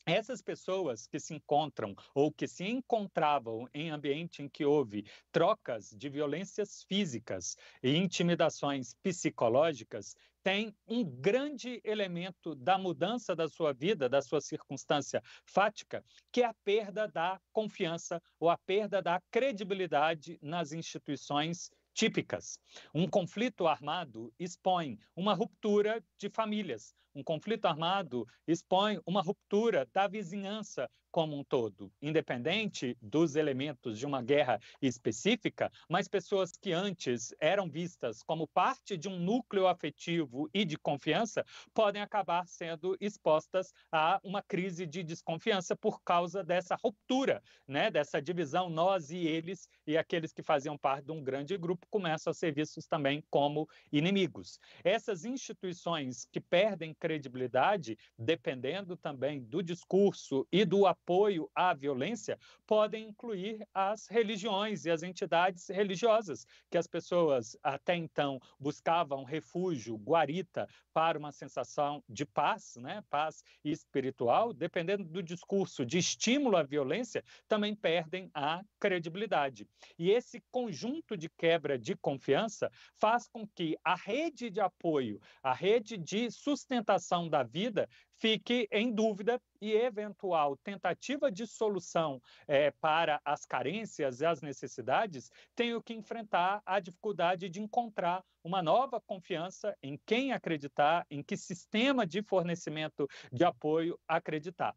essas pessoas que se encontram ou que se encontravam em ambiente em que houve trocas de violências físicas e intimidações psicológicas têm um grande elemento da mudança da sua vida, da sua circunstância fática, que é a perda da confiança ou a perda da credibilidade nas instituições típicas. Um conflito armado expõe uma ruptura de famílias, um conflito armado expõe uma ruptura da vizinhança como um todo, independente dos elementos de uma guerra específica, mas pessoas que antes eram vistas como parte de um núcleo afetivo e de confiança podem acabar sendo expostas a uma crise de desconfiança por causa dessa ruptura, né, dessa divisão nós e eles e aqueles que faziam parte de um grande grupo começam a ser vistos também como inimigos. Essas instituições que perdem credibilidade, dependendo também do discurso e do apoio à violência, podem incluir as religiões e as entidades religiosas, que as pessoas até então buscavam refúgio, guarita, para uma sensação de paz, né? paz espiritual, dependendo do discurso de estímulo à violência, também perdem a credibilidade. E esse conjunto de quebra de confiança faz com que a rede de apoio, a rede de sustentação, da vida fique em dúvida e eventual tentativa de solução é, para as carências e as necessidades, tenho que enfrentar a dificuldade de encontrar uma nova confiança em quem acreditar, em que sistema de fornecimento de apoio acreditar.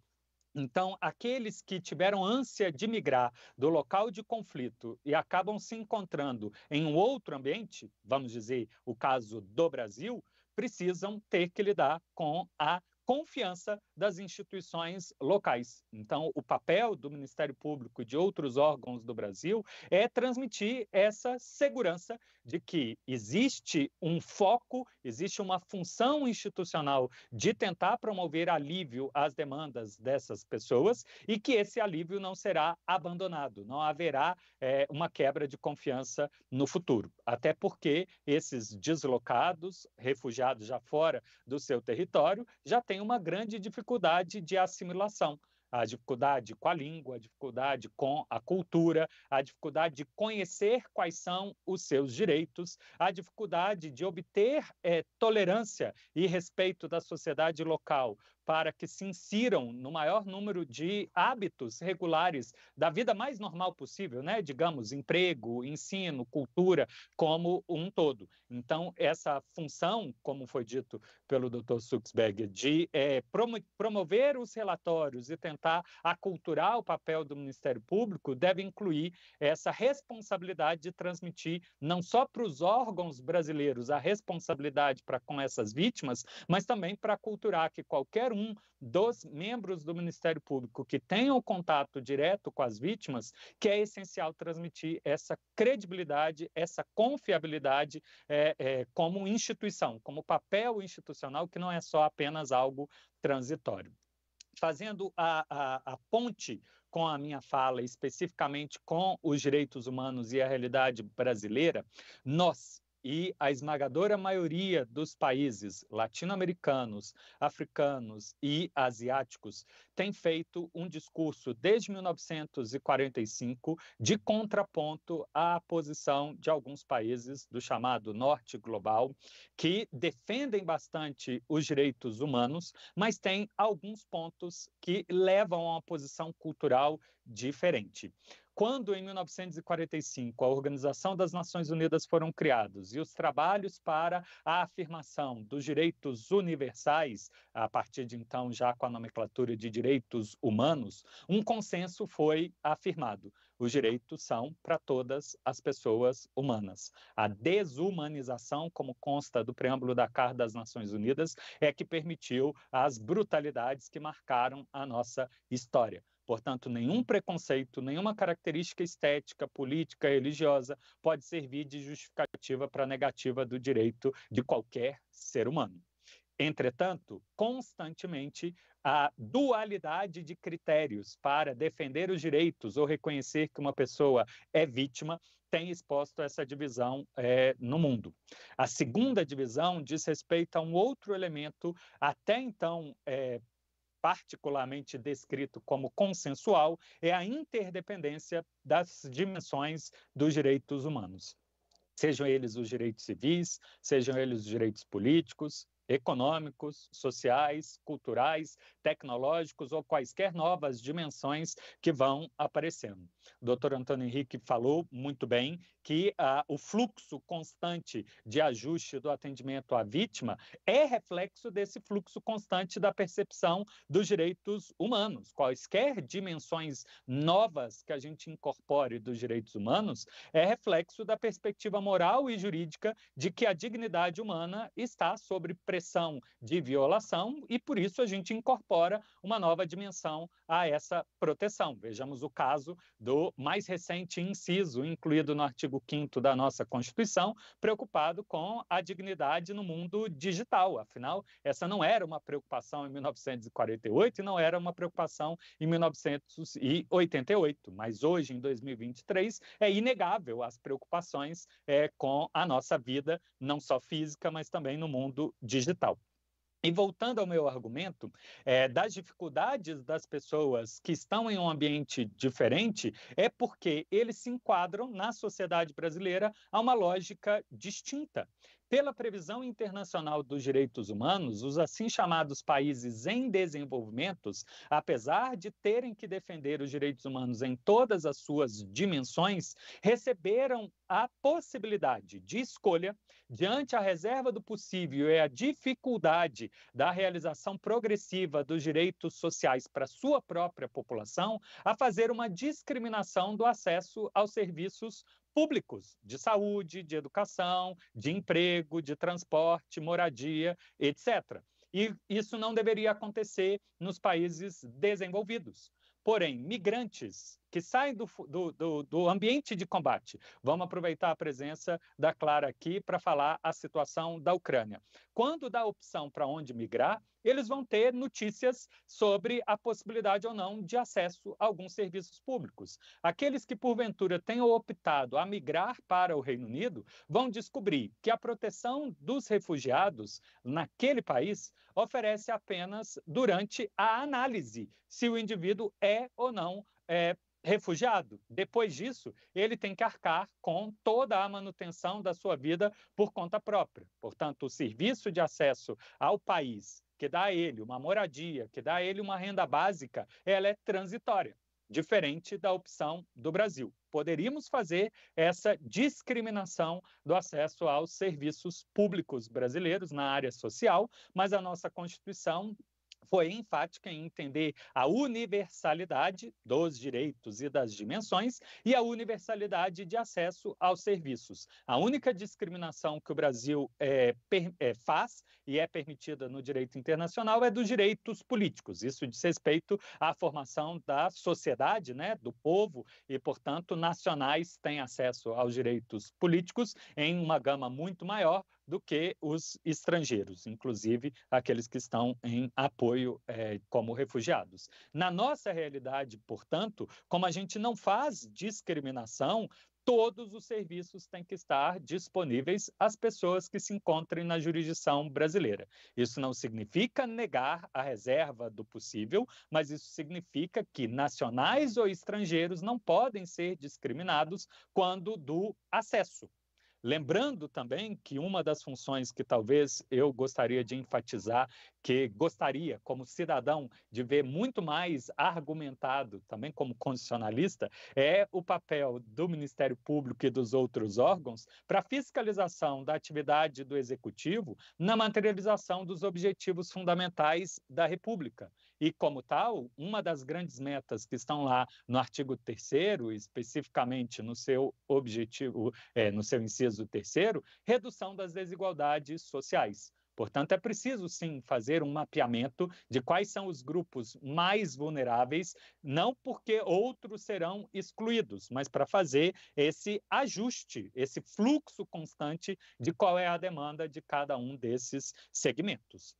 Então, aqueles que tiveram ânsia de migrar do local de conflito e acabam se encontrando em um outro ambiente, vamos dizer o caso do Brasil, precisam ter que lidar com a confiança das instituições locais. Então, o papel do Ministério Público e de outros órgãos do Brasil é transmitir essa segurança de que existe um foco, existe uma função institucional de tentar promover alívio às demandas dessas pessoas e que esse alívio não será abandonado, não haverá é, uma quebra de confiança no futuro. Até porque esses deslocados, refugiados já fora do seu território, já têm uma grande dificuldade de assimilação a dificuldade com a língua, a dificuldade com a cultura, a dificuldade de conhecer quais são os seus direitos, a dificuldade de obter é, tolerância e respeito da sociedade local para que se insiram no maior número de hábitos regulares da vida mais normal possível, né? digamos, emprego, ensino, cultura, como um todo. Então, essa função, como foi dito pelo Dr. Suxberg, de é, promover os relatórios e tentar aculturar o papel do Ministério Público, deve incluir essa responsabilidade de transmitir não só para os órgãos brasileiros a responsabilidade para com essas vítimas, mas também para aculturar que qualquer um dos membros do Ministério Público que tenham contato direto com as vítimas, que é essencial transmitir essa credibilidade, essa confiabilidade é, é, como instituição, como papel institucional, que não é só apenas algo transitório fazendo a, a, a, ponte com a minha fala, especificamente com os direitos humanos e a realidade brasileira, nós, e a esmagadora maioria dos países latino-americanos, africanos e asiáticos tem feito um discurso desde 1945 de contraponto à posição de alguns países do chamado norte global, que defendem bastante os direitos humanos, mas tem alguns pontos que levam a uma posição cultural diferente. Quando, em 1945, a Organização das Nações Unidas foram criados e os trabalhos para a afirmação dos direitos universais, a partir de então já com a nomenclatura de direitos humanos, um consenso foi afirmado. Os direitos são para todas as pessoas humanas. A desumanização, como consta do preâmbulo da Carta das Nações Unidas, é que permitiu as brutalidades que marcaram a nossa história. Portanto, nenhum preconceito, nenhuma característica estética, política, religiosa pode servir de justificativa para a negativa do direito de qualquer ser humano. Entretanto, constantemente a dualidade de critérios para defender os direitos ou reconhecer que uma pessoa é vítima tem exposto essa divisão é, no mundo. A segunda divisão diz respeito a um outro elemento, até então é, particularmente descrito como consensual é a interdependência das dimensões dos direitos humanos sejam eles os direitos civis, sejam eles os direitos políticos, econômicos, sociais, culturais, tecnológicos ou quaisquer novas dimensões que vão aparecendo. O doutor Antônio Henrique falou muito bem que ah, o fluxo constante de ajuste do atendimento à vítima é reflexo desse fluxo constante da percepção dos direitos humanos. Quaisquer dimensões novas que a gente incorpore dos direitos humanos é reflexo da perspectiva moral e jurídica de que a dignidade humana está sobre de violação e por isso a gente incorpora uma nova dimensão a essa proteção. Vejamos o caso do mais recente inciso incluído no artigo 5 da nossa Constituição, preocupado com a dignidade no mundo digital. Afinal, essa não era uma preocupação em 1948 e não era uma preocupação em 1988, mas hoje, em 2023, é inegável as preocupações é, com a nossa vida, não só física, mas também no mundo digital digital. E voltando ao meu argumento, é, das dificuldades das pessoas que estão em um ambiente diferente, é porque eles se enquadram na sociedade brasileira a uma lógica distinta. Pela previsão internacional dos direitos humanos, os assim chamados países em desenvolvimento, apesar de terem que defender os direitos humanos em todas as suas dimensões, receberam a possibilidade de escolha diante a reserva do possível e a dificuldade da realização progressiva dos direitos sociais para sua própria população, a fazer uma discriminação do acesso aos serviços públicos de saúde, de educação, de emprego, de transporte, moradia, etc. E isso não deveria acontecer nos países desenvolvidos. Porém, migrantes que saem do, do, do, do ambiente de combate. Vamos aproveitar a presença da Clara aqui para falar a situação da Ucrânia. Quando dá opção para onde migrar, eles vão ter notícias sobre a possibilidade ou não de acesso a alguns serviços públicos. Aqueles que, porventura, tenham optado a migrar para o Reino Unido vão descobrir que a proteção dos refugiados naquele país oferece apenas durante a análise se o indivíduo é ou não é, refugiado. Depois disso, ele tem que arcar com toda a manutenção da sua vida por conta própria. Portanto, o serviço de acesso ao país que dá a ele uma moradia, que dá a ele uma renda básica, ela é transitória, diferente da opção do Brasil. Poderíamos fazer essa discriminação do acesso aos serviços públicos brasileiros na área social, mas a nossa Constituição foi enfática em entender a universalidade dos direitos e das dimensões e a universalidade de acesso aos serviços. A única discriminação que o Brasil é, per, é, faz e é permitida no direito internacional é dos direitos políticos. Isso diz respeito à formação da sociedade, né, do povo, e, portanto, nacionais têm acesso aos direitos políticos em uma gama muito maior do que os estrangeiros, inclusive aqueles que estão em apoio é, como refugiados. Na nossa realidade, portanto, como a gente não faz discriminação, todos os serviços têm que estar disponíveis às pessoas que se encontrem na jurisdição brasileira. Isso não significa negar a reserva do possível, mas isso significa que nacionais ou estrangeiros não podem ser discriminados quando do acesso Lembrando também que uma das funções que talvez eu gostaria de enfatizar, que gostaria, como cidadão, de ver muito mais argumentado, também como constitucionalista, é o papel do Ministério Público e dos outros órgãos para fiscalização da atividade do Executivo na materialização dos objetivos fundamentais da República. E, como tal, uma das grandes metas que estão lá no artigo 3 especificamente no seu objetivo, é, no seu inciso 3 redução das desigualdades sociais. Portanto, é preciso sim fazer um mapeamento de quais são os grupos mais vulneráveis, não porque outros serão excluídos, mas para fazer esse ajuste, esse fluxo constante de qual é a demanda de cada um desses segmentos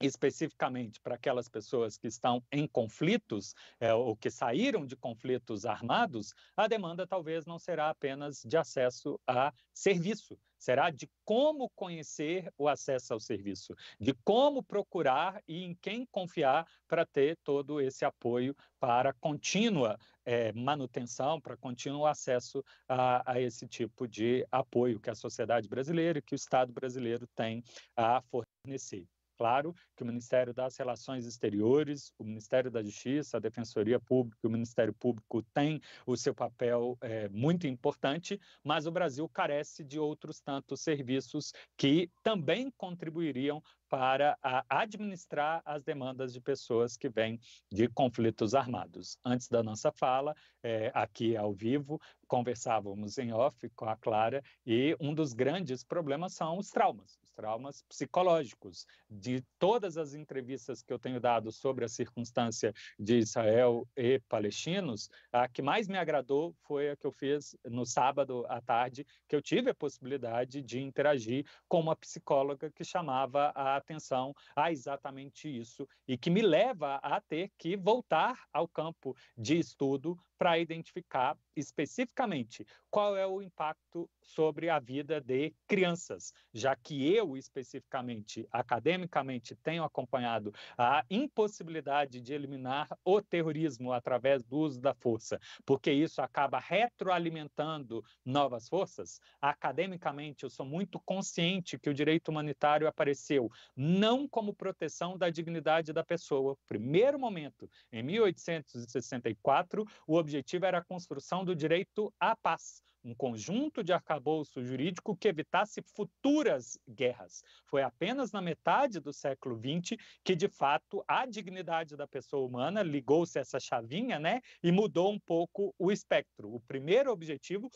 especificamente para aquelas pessoas que estão em conflitos é, ou que saíram de conflitos armados, a demanda talvez não será apenas de acesso a serviço, será de como conhecer o acesso ao serviço, de como procurar e em quem confiar para ter todo esse apoio para contínua é, manutenção, para contínuo acesso a, a, esse tipo de apoio que a sociedade brasileira e que o Estado brasileiro tem a fornecer claro que o Ministério das Relações Exteriores, o Ministério da Justiça, a Defensoria Pública e o Ministério Público têm o seu papel é, muito importante, mas o Brasil carece de outros tantos serviços que também contribuiriam para administrar as demandas de pessoas que vêm de conflitos armados. Antes da nossa fala, é, aqui ao vivo, conversávamos em off com a Clara e um dos grandes problemas são os traumas traumas psicológicos. De todas as entrevistas que eu tenho dado sobre a circunstância de Israel e palestinos, a que mais me agradou foi a que eu fiz no sábado à tarde, que eu tive a possibilidade de interagir com uma psicóloga que chamava a atenção a exatamente isso e que me leva a ter que voltar ao campo de estudo para identificar especificamente qual é o impacto sobre a vida de crianças, já que eu, especificamente, academicamente, tenho acompanhado a impossibilidade de eliminar o terrorismo através do uso da força, porque isso acaba retroalimentando novas forças. Academicamente, eu sou muito consciente que o direito humanitário apareceu não como proteção da dignidade da pessoa. Primeiro momento, em 1864, o objetivo era a construção do direito à paz um conjunto de arcabouço jurídico que evitasse futuras guerras. Foi apenas na metade do século XX que, de fato, a dignidade da pessoa humana ligou-se essa chavinha né, e mudou um pouco o espectro. O primeiro objetivo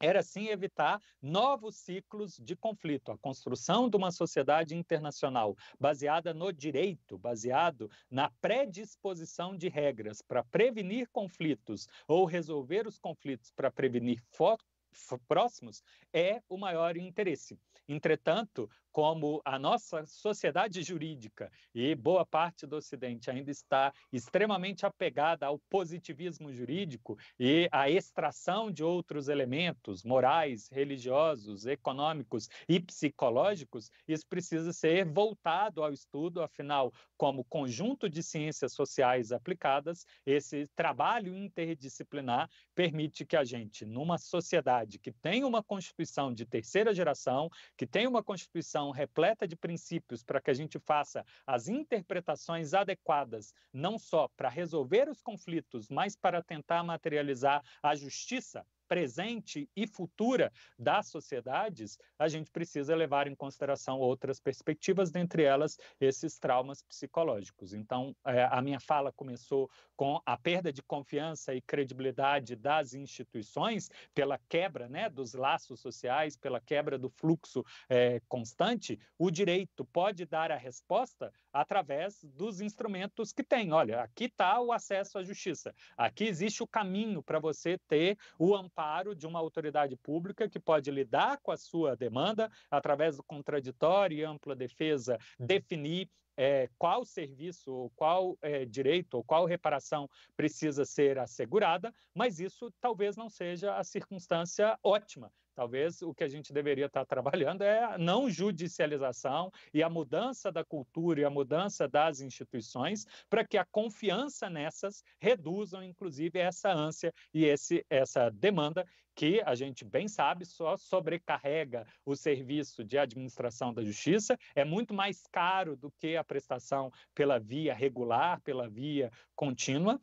era sim evitar novos ciclos de conflito, a construção de uma sociedade internacional baseada no direito, baseado na predisposição de regras para prevenir conflitos ou resolver os conflitos para prevenir próximos é o maior interesse. Entretanto, como a nossa sociedade jurídica e boa parte do Ocidente ainda está extremamente apegada ao positivismo jurídico e à extração de outros elementos morais, religiosos, econômicos e psicológicos, isso precisa ser voltado ao estudo, afinal, como conjunto de ciências sociais aplicadas, esse trabalho interdisciplinar permite que a gente, numa sociedade que tem uma constituição de terceira geração, que tem uma constituição repleta de princípios para que a gente faça as interpretações adequadas, não só para resolver os conflitos, mas para tentar materializar a justiça presente e futura das sociedades, a gente precisa levar em consideração outras perspectivas, dentre elas esses traumas psicológicos. Então, é, a minha fala começou com a perda de confiança e credibilidade das instituições pela quebra né, dos laços sociais, pela quebra do fluxo é, constante. O direito pode dar a resposta através dos instrumentos que tem. Olha, aqui está o acesso à justiça, aqui existe o caminho para você ter o amparo amparo de uma autoridade pública que pode lidar com a sua demanda através do contraditório e ampla defesa, uhum. definir é, qual serviço, ou qual é, direito, ou qual reparação precisa ser assegurada, mas isso talvez não seja a circunstância ótima Talvez o que a gente deveria estar tá trabalhando é a não judicialização e a mudança da cultura e a mudança das instituições para que a confiança nessas reduzam, inclusive, essa ânsia e esse, essa demanda que a gente bem sabe só sobrecarrega o serviço de administração da justiça, é muito mais caro do que a prestação pela via regular, pela via contínua,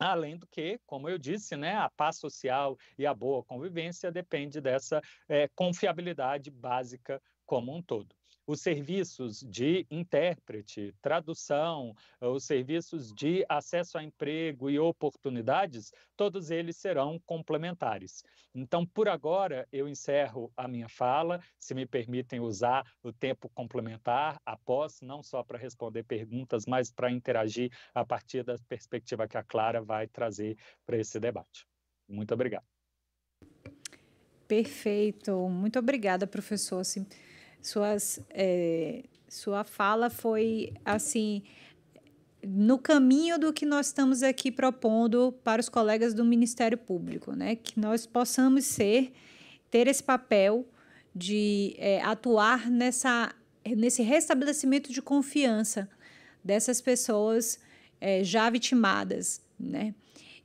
Além do que, como eu disse, né, a paz social e a boa convivência depende dessa é, confiabilidade básica como um todo os serviços de intérprete, tradução, os serviços de acesso a emprego e oportunidades, todos eles serão complementares. Então, por agora, eu encerro a minha fala, se me permitem usar o tempo complementar após, não só para responder perguntas, mas para interagir a partir da perspectiva que a Clara vai trazer para esse debate. Muito obrigado. Perfeito. Muito obrigada, professor. Assim, suas, é, sua fala foi assim no caminho do que nós estamos aqui propondo para os colegas do Ministério Público, né? Que nós possamos ser, ter esse papel de é, atuar nessa, nesse restabelecimento de confiança dessas pessoas é, já vitimadas, né?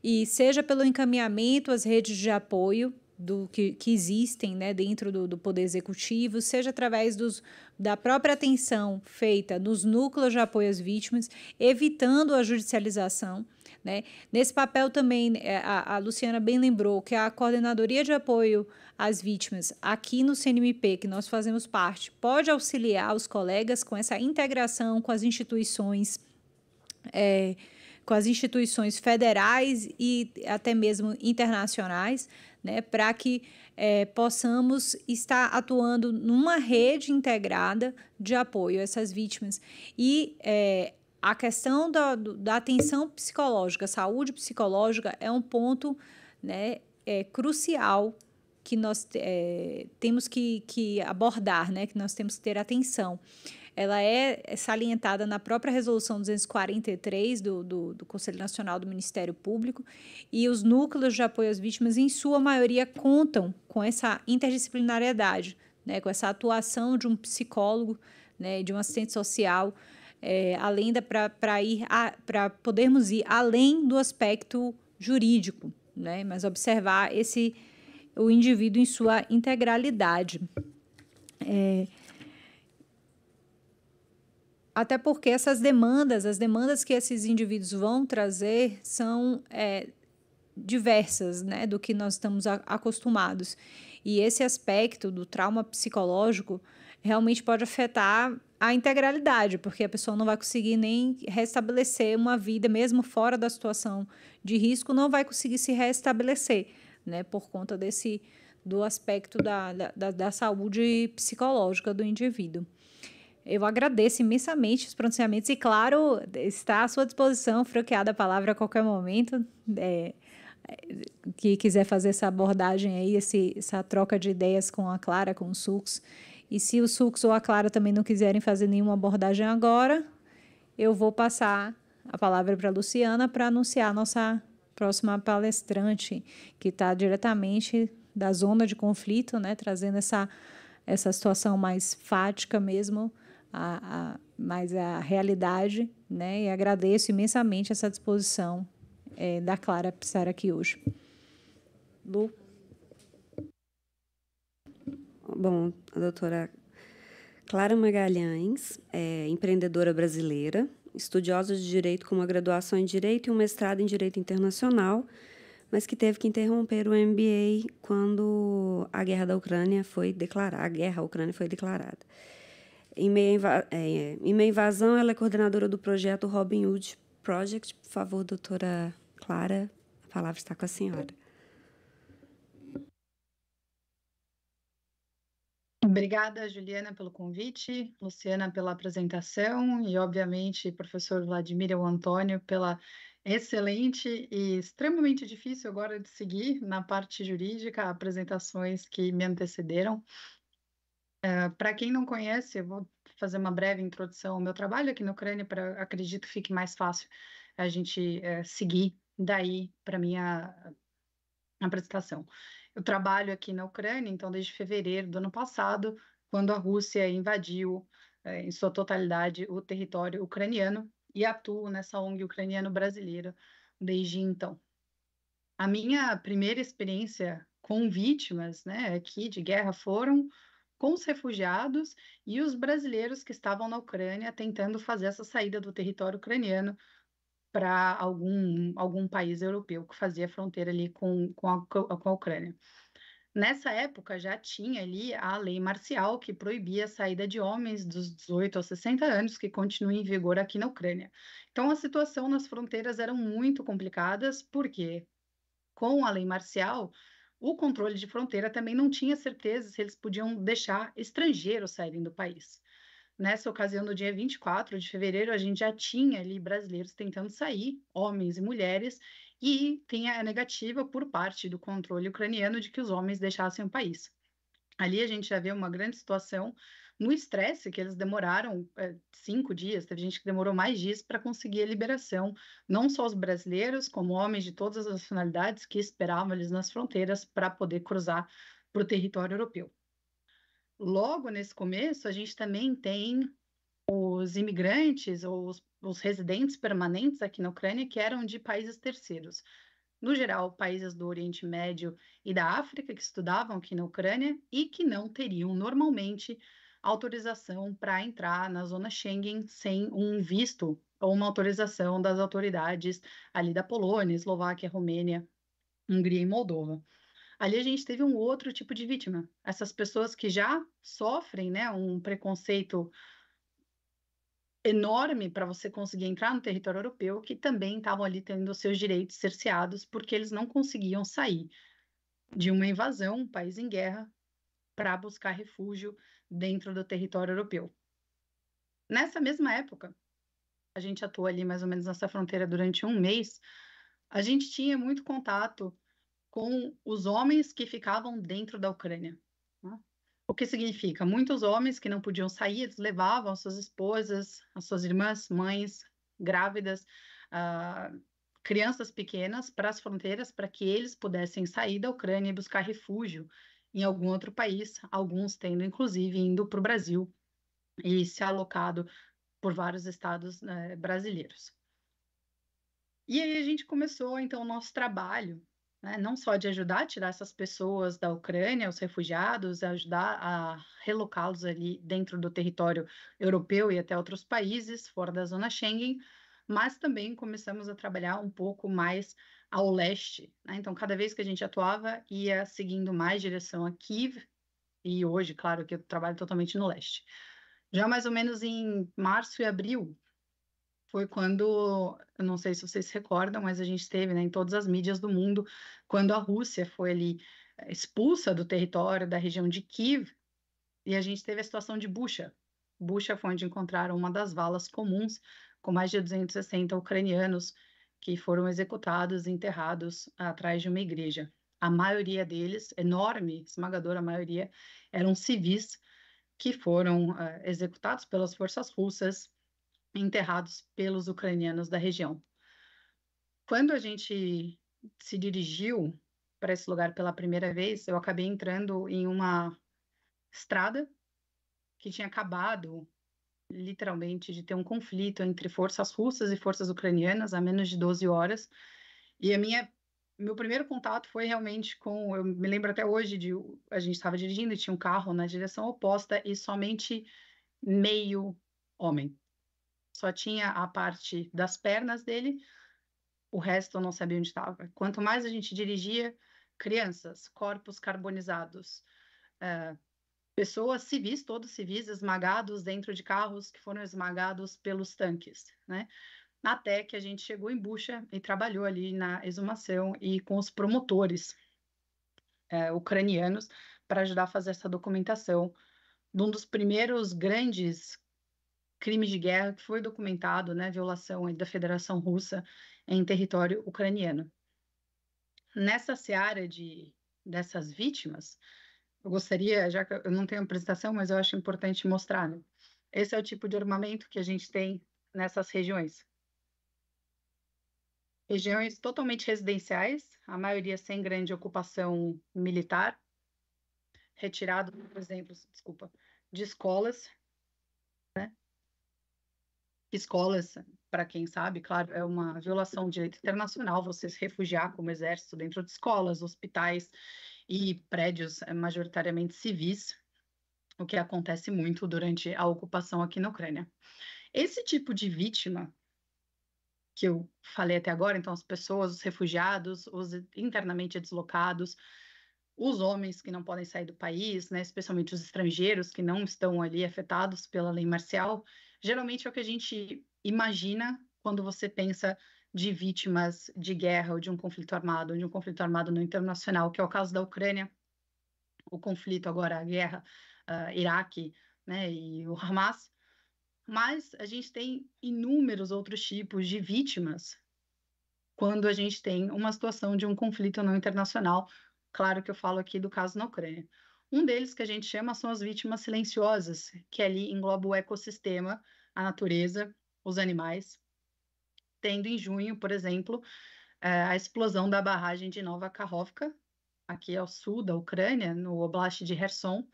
E seja pelo encaminhamento às redes de apoio, do que, que existem né, dentro do, do poder executivo, seja através dos, da própria atenção feita nos núcleos de apoio às vítimas, evitando a judicialização. Né? Nesse papel também, é, a, a, Luciana bem lembrou que a Coordenadoria de Apoio às Vítimas, aqui no CNMP, que nós fazemos parte, pode auxiliar os colegas com essa integração com as instituições. É, com as instituições federais e até mesmo internacionais, né, para que é, possamos estar atuando numa rede integrada de apoio a essas vítimas. E é, a questão da, da atenção psicológica, saúde psicológica, é um ponto né, é, crucial que nós é, temos que, que abordar, né? que nós temos que ter atenção. Ela é, é salientada na própria Resolução 243 do, do, do Conselho Nacional do Ministério Público, e os núcleos de apoio às vítimas, em sua maioria, contam com essa interdisciplinariedade, né? com essa atuação de um psicólogo, né? de um assistente social. É, além da para ir para podermos ir além do aspecto jurídico, né? Mas observar esse o indivíduo em sua integralidade. É, até porque essas demandas, as demandas que esses indivíduos vão trazer são é, diversas né, do que nós estamos acostumados. E esse aspecto do trauma psicológico realmente pode afetar a integralidade, porque a pessoa não vai conseguir nem restabelecer uma vida, mesmo fora da situação de risco, não vai conseguir se restabelecer né, por conta desse do aspecto da, da, da saúde psicológica do indivíduo. Eu agradeço imensamente os pronunciamentos e, claro, está à sua disposição, franqueada a palavra a qualquer momento. É, que quiser fazer essa abordagem aí, esse, essa troca de ideias com a Clara, com o Sux. E se o Sux ou a Clara também não quiserem fazer nenhuma abordagem agora, eu vou passar a palavra para a Luciana para anunciar a nossa próxima palestrante, que está diretamente da zona de conflito, né, trazendo essa, essa situação mais fática mesmo, a, a, mais a realidade. Né, e agradeço imensamente essa disposição é, da Clara por estar aqui hoje. Lu? Bom, a doutora Clara Magalhães, é, empreendedora brasileira, estudiosa de direito com uma graduação em direito e um mestrado em direito internacional, mas que teve que interromper o MBA quando a guerra da Ucrânia foi declarada, a guerra à Ucrânia foi declarada. Em meio, é, em meio à invasão, ela é coordenadora do projeto Robin Hood Project. Por favor, doutora Clara, a palavra está com a senhora. Obrigada, Juliana, pelo convite, Luciana, pela apresentação e, obviamente, professor Vladimir e o Antônio pela excelente e extremamente difícil agora de seguir na parte jurídica apresentações que me antecederam. Uh, é, para quem não conhece, eu vou fazer uma breve introdução ao meu trabalho aqui no Crânio, para acredito que fique mais fácil a gente uh, seguir daí para minha apresentação. Eu trabalho aqui na Ucrânia, então desde fevereiro do ano passado, quando a Rússia invadiu é, em sua totalidade o território ucraniano e atuo nessa ONG ucraniano-brasileira desde então. A minha primeira experiência com vítimas, né, aqui de guerra foram com os refugiados e os brasileiros que estavam na Ucrânia tentando fazer essa saída do território ucraniano para algum, algum país europeu que fazia fronteira ali com, com, a, com a Ucrânia. Nessa época já tinha ali a lei marcial que proibia a saída de homens dos 18 aos 60 anos, que continua em vigor aqui na Ucrânia. Então a situação nas fronteiras eram muito complicadas, porque com a lei marcial, o controle de fronteira também não tinha certeza se eles podiam deixar estrangeiros saírem do país. Nessa ocasião, no dia 24 de fevereiro, a gente já tinha ali brasileiros tentando sair, homens e mulheres, e tinha a negativa por parte do controle ucraniano de que os homens deixassem o país. Ali a gente já vê uma grande situação no estresse que eles demoraram é, cinco dias, teve gente que demorou mais dias para conseguir a liberação, não só os brasileiros, como homens de todas as nacionalidades que esperavam eles nas fronteiras para poder cruzar para o território europeu logo nesse começo, a gente também tem os imigrantes ou os, os residentes permanentes aqui na Ucrânia que eram de países terceiros no geral, países do Oriente Médio e da África que estudavam aqui na Ucrânia e que não teriam normalmente autorização para entrar na zona Schengen sem um visto ou uma autorização das autoridades ali da Polônia, Eslováquia, Romênia, Hungria e Moldova ali a gente teve um outro tipo de vítima. Essas pessoas que já sofrem né, um preconceito enorme para você conseguir entrar no território europeu, que também estavam ali tendo seus direitos cerceados, porque eles não conseguiam sair de uma invasão, um país em guerra, para buscar refúgio dentro do território europeu. Nessa mesma época, a gente atuou ali mais ou menos nessa fronteira durante um mês, a gente tinha muito contato com os homens que ficavam dentro da Ucrânia. Né? O que significa? Muitos homens que não podiam sair, eles levavam suas esposas, as suas irmãs, mães, grávidas, uh, crianças pequenas para as fronteiras para que eles pudessem sair da Ucrânia e buscar refúgio em algum outro país, alguns tendo inclusive indo para o Brasil e se alocado por vários estados né, brasileiros. E aí a gente começou então o nosso trabalho né, não só de ajudar a tirar essas pessoas da Ucrânia, os refugiados, ajudar a relocá-los ali dentro do território europeu e até outros países fora da zona Schengen, mas também começamos a trabalhar um pouco mais ao leste. Né? Então, cada vez que a gente atuava, ia seguindo mais direção a Kiev, e hoje, claro, que eu trabalho totalmente no leste. Já mais ou menos em março e abril, foi quando, eu não sei se vocês recordam, mas a gente teve né, em todas as mídias do mundo, quando a Rússia foi ali eh, expulsa do território da região de Kiev, e a gente teve a situação de Bucha. Bucha foi onde encontraram uma das valas comuns com mais de 260 ucranianos que foram executados e enterrados atrás de uma igreja. A maioria deles, enorme, esmagadora maioria, eram civis que foram uh, executados pelas forças russas enterrados pelos ucranianos da região. Quando a gente se dirigiu para esse lugar pela primeira vez, eu acabei entrando em uma estrada que tinha acabado literalmente de ter um conflito entre forças russas e forças ucranianas há menos de 12 horas. E a minha meu primeiro contato foi realmente com, eu me lembro até hoje de a gente estava dirigindo e tinha um carro na direção oposta e somente meio homem só tinha a parte das pernas dele, o resto eu não sabia onde estava. Quanto mais a gente dirigia, crianças, corpos carbonizados, é, pessoas civis, todos civis, esmagados dentro de carros que foram esmagados pelos tanques, né? Até que a gente chegou em Bucha e trabalhou ali na exumação e com os promotores é, ucranianos para ajudar a fazer essa documentação de um dos primeiros grandes crimes de guerra que foi documentado, né, violação da Federação Russa em território ucraniano. Nessa seara de, dessas vítimas, eu gostaria, já que eu não tenho apresentação, mas eu acho importante mostrar. Né? Esse é o tipo de armamento que a gente tem nessas regiões. Regiões totalmente residenciais, a maioria sem grande ocupação militar, retirado, por exemplo, desculpa, de escolas, escolas, para quem sabe, claro, é uma violação do direito internacional você se refugiar como exército dentro de escolas, hospitais e prédios eh, majoritariamente civis, o que acontece muito durante a ocupação aqui na Ucrânia. Esse tipo de vítima que eu falei até agora, então as pessoas, os refugiados, os internamente deslocados, os homens que não podem sair do país, né, especialmente os estrangeiros que não estão ali afetados pela lei marcial, geralmente é o que a gente imagina quando você pensa de vítimas de guerra ou de um conflito armado, ou de um conflito armado no internacional, que é o caso da Ucrânia, o conflito agora, a guerra, uh, Iraque né, e o Hamas, mas a gente tem inúmeros outros tipos de vítimas quando a gente tem uma situação de um conflito não internacional. Claro que eu falo aqui do caso na Ucrânia. Um deles que a gente chama são as vítimas silenciosas, que ali engloba o ecossistema, a natureza, os animais, tendo em junho, por exemplo, eh, a explosão da barragem de Nova Karhovka, aqui ao sul da Ucrânia, no oblast de Kherson,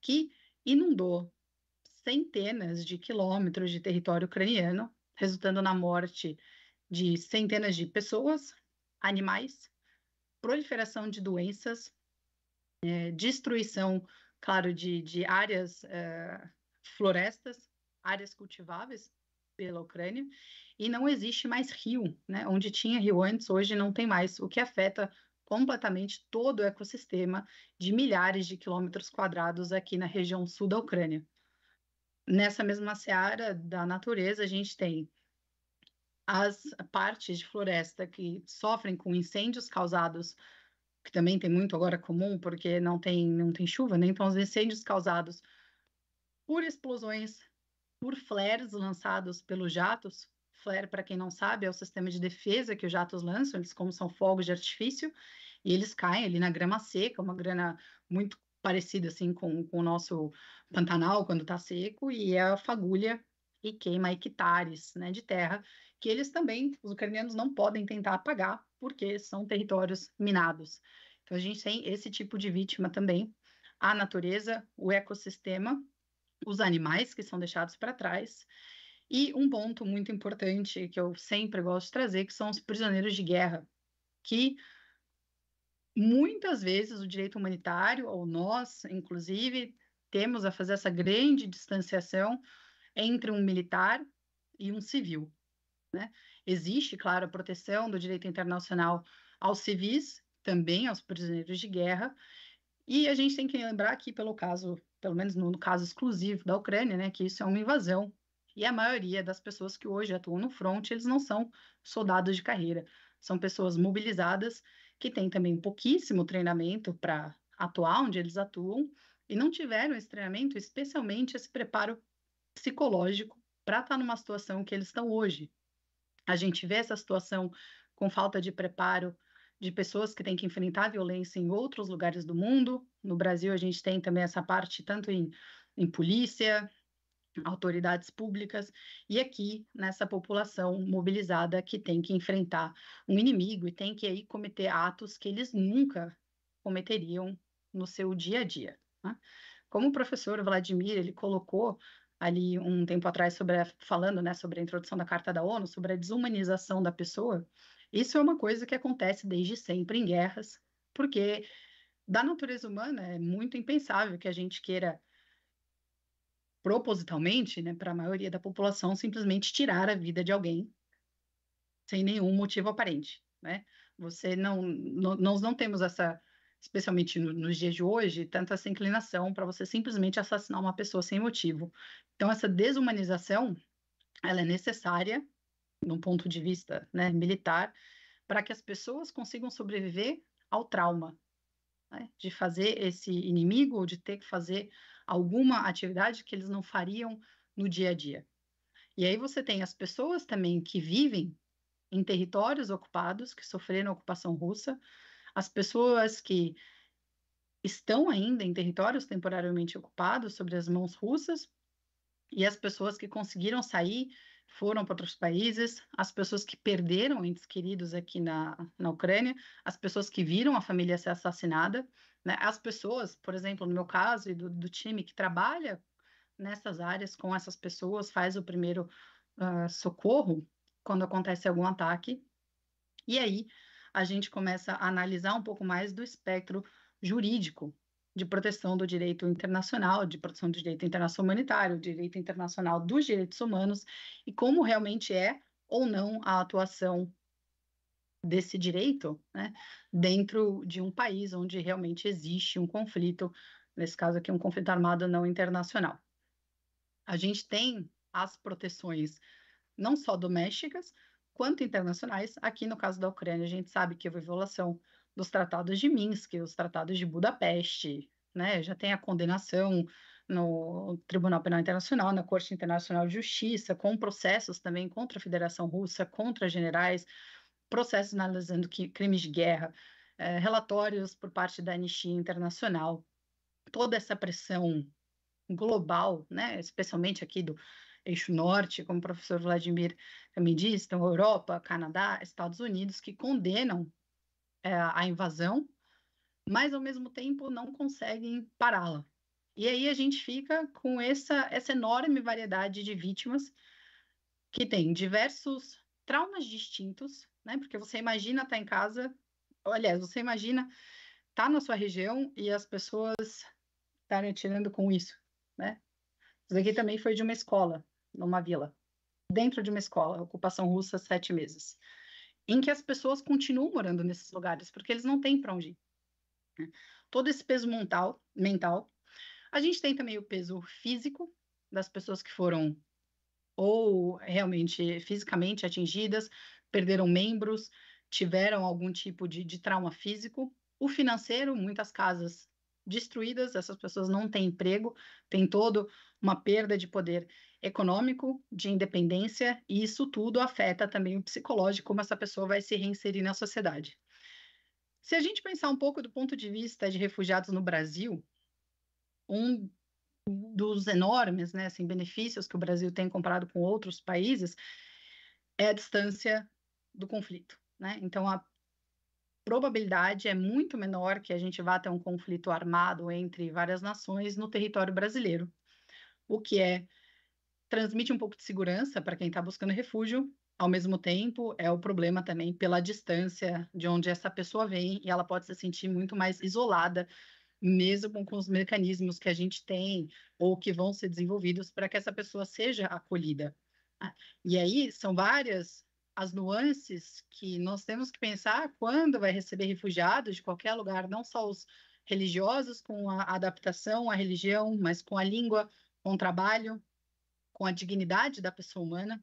que inundou centenas de quilômetros de território ucraniano, resultando na morte de centenas de pessoas, animais, proliferação de doenças, é, destruição, claro, de, de áreas, é, florestas, áreas cultiváveis pela Ucrânia, e não existe mais rio, né? Onde tinha rio antes, hoje não tem mais, o que afeta completamente todo o ecossistema de milhares de quilômetros quadrados aqui na região sul da Ucrânia. Nessa mesma seara da natureza, a gente tem as partes de floresta que sofrem com incêndios causados que também tem muito agora comum, porque não tem, não tem chuva, né? Então, os incêndios causados por explosões, por flares lançados pelos jatos, flare, para quem não sabe, é o sistema de defesa que os jatos lançam, eles como são fogos de artifício, e eles caem ali na grama seca, uma grana muito parecida assim com, com o nosso Pantanal quando está seco, e é a fagulha e queima hectares né, de terra que eles também, os ucranianos não podem tentar apagar, porque são territórios minados. Então, a gente tem esse tipo de vítima também. A natureza, o ecossistema, os animais que são deixados para trás. E um ponto muito importante que eu sempre gosto de trazer, que são os prisioneiros de guerra, que muitas vezes o direito humanitário, ou nós, inclusive, temos a fazer essa grande distanciação entre um militar e um civil. Né? Existe, claro, a proteção do direito internacional aos civis, também aos prisioneiros de guerra, e a gente tem que lembrar aqui, pelo caso, pelo menos no, caso exclusivo da Ucrânia, né, que isso é uma invasão, e a maioria das pessoas que hoje atuam no front, eles não são soldados de carreira, são pessoas mobilizadas que têm também pouquíssimo treinamento para atuar onde eles atuam e não tiveram esse treinamento, especialmente esse preparo psicológico para estar tá numa situação que eles estão hoje, a gente vê essa situação com falta de preparo de pessoas que têm que enfrentar violência em outros lugares do mundo. No Brasil, a gente tem também essa parte tanto em, em polícia, autoridades públicas, e aqui nessa população mobilizada que tem que enfrentar um inimigo e tem que aí cometer atos que eles nunca cometeriam no seu dia a dia. Né? Como o professor Vladimir ele colocou, ali um tempo atrás sobre a, falando, né, sobre a introdução da Carta da ONU, sobre a desumanização da pessoa, isso é uma coisa que acontece desde sempre em guerras, porque da natureza humana é muito impensável que a gente queira propositalmente, né, para a maioria da população, simplesmente tirar a vida de alguém sem nenhum motivo aparente, né? Você não, não nós não temos essa especialmente no, nos dias de hoje, tanto essa inclinação para você simplesmente assassinar uma pessoa sem motivo. Então, essa desumanização, ela é necessária, num ponto de vista né, militar, para que as pessoas consigam sobreviver ao trauma, né? de fazer esse inimigo ou de ter que fazer alguma atividade que eles não fariam no dia a dia. E aí você tem as pessoas também que vivem em territórios ocupados, que sofreram a ocupação russa, as pessoas que estão ainda em territórios temporariamente ocupados sobre as mãos russas e as pessoas que conseguiram sair foram para outros países, as pessoas que perderam entes queridos aqui na, na Ucrânia, as pessoas que viram a família ser assassinada, né? as pessoas, por exemplo, no meu caso e do, do time que trabalha nessas áreas com essas pessoas, faz o primeiro uh, socorro quando acontece algum ataque. E aí, a gente começa a analisar um pouco mais do espectro jurídico de proteção do direito internacional, de proteção do direito internacional humanitário, direito internacional dos direitos humanos e como realmente é ou não a atuação desse direito né, dentro de um país onde realmente existe um conflito, nesse caso aqui, um conflito armado não internacional. A gente tem as proteções não só domésticas, quanto internacionais. Aqui no caso da Ucrânia, a gente sabe que houve violação dos tratados de Minsk, os tratados de Budapeste, né? Já tem a condenação no Tribunal Penal Internacional, na Corte Internacional de Justiça, com processos também contra a Federação Russa, contra generais, processos analisando que, crimes de guerra, eh, relatórios por parte da Anistia Internacional, toda essa pressão global, né, especialmente aqui do, eixo norte, como o professor Vladimir me disse, então Europa, Canadá, Estados Unidos, que condenam é, a invasão, mas ao mesmo tempo não conseguem pará-la. E aí a gente fica com essa, essa enorme variedade de vítimas que tem diversos traumas distintos, né? Porque você imagina estar tá em casa, aliás, você imagina estar tá na sua região e as pessoas estarem tá, atirando né, com isso, né? Isso daqui também foi de uma escola, numa vila, dentro de uma escola, ocupação russa, sete meses, em que as pessoas continuam morando nesses lugares, porque eles não têm para onde ir. Né? Todo esse peso mental, mental. A gente tem também o peso físico das pessoas que foram ou realmente fisicamente atingidas, perderam membros, tiveram algum tipo de, de trauma físico. O financeiro, muitas casas destruídas, essas pessoas não têm emprego, tem todo uma perda de poder econômico, de independência, e isso tudo afeta também o psicológico, como essa pessoa vai se reinserir na sociedade. Se a gente pensar um pouco do ponto de vista de refugiados no Brasil, um dos enormes né, assim, benefícios que o Brasil tem comparado com outros países é a distância do conflito. Né? Então, a probabilidade é muito menor que a gente vá ter um conflito armado entre várias nações no território brasileiro, o que é transmite um pouco de segurança para quem está buscando refúgio, ao mesmo tempo é o problema também pela distância de onde essa pessoa vem e ela pode se sentir muito mais isolada mesmo com os mecanismos que a gente tem ou que vão ser desenvolvidos para que essa pessoa seja acolhida. Ah, e aí são várias as nuances que nós temos que pensar quando vai receber refugiados de qualquer lugar, não só os religiosos com a adaptação à religião, mas com a língua, com o trabalho, com a dignidade da pessoa humana.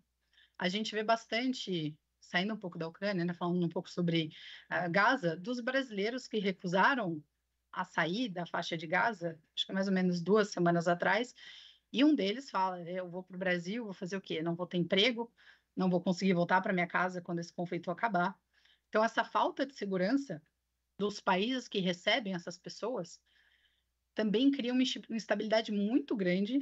A gente vê bastante, saindo um pouco da Ucrânia, né, falando um pouco sobre uh, Gaza, dos brasileiros que recusaram a sair da faixa de Gaza, acho que mais ou menos duas semanas atrás, e um deles fala: Eu vou para o Brasil, vou fazer o quê? Não vou ter emprego, não vou conseguir voltar para minha casa quando esse conflito acabar. Então, essa falta de segurança dos países que recebem essas pessoas também cria uma instabilidade muito grande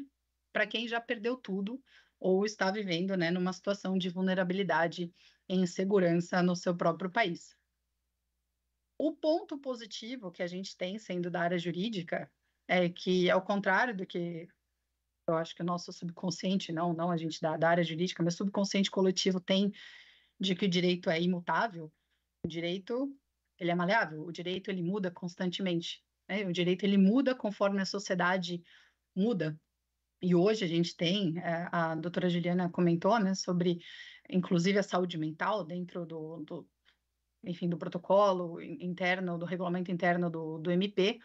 para quem já perdeu tudo ou está vivendo né, numa situação de vulnerabilidade e insegurança no seu próprio país. O ponto positivo que a gente tem sendo da área jurídica é que, ao contrário do que eu acho que o nosso subconsciente, não, não a gente da, da área jurídica, mas subconsciente coletivo tem de que o direito é imutável, o direito ele é maleável, o direito ele muda constantemente, né? o direito ele muda conforme a sociedade muda. E hoje a gente tem, é, a doutora Juliana comentou, né, sobre inclusive a saúde mental dentro do, do enfim, do protocolo interno, do regulamento interno do, do MP,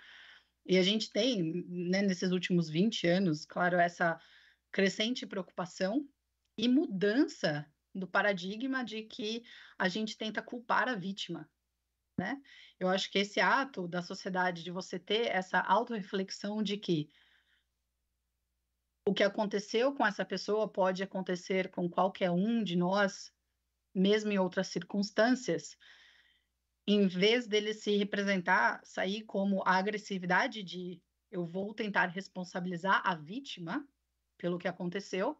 e a gente tem, né, nesses últimos 20 anos, claro, essa crescente preocupação e mudança do paradigma de que a gente tenta culpar a vítima, né? Eu acho que esse ato da sociedade de você ter essa autorreflexão de que o que aconteceu com essa pessoa pode acontecer com qualquer um de nós, mesmo em outras circunstâncias, em vez dele se representar, sair como a agressividade de eu vou tentar responsabilizar a vítima pelo que aconteceu,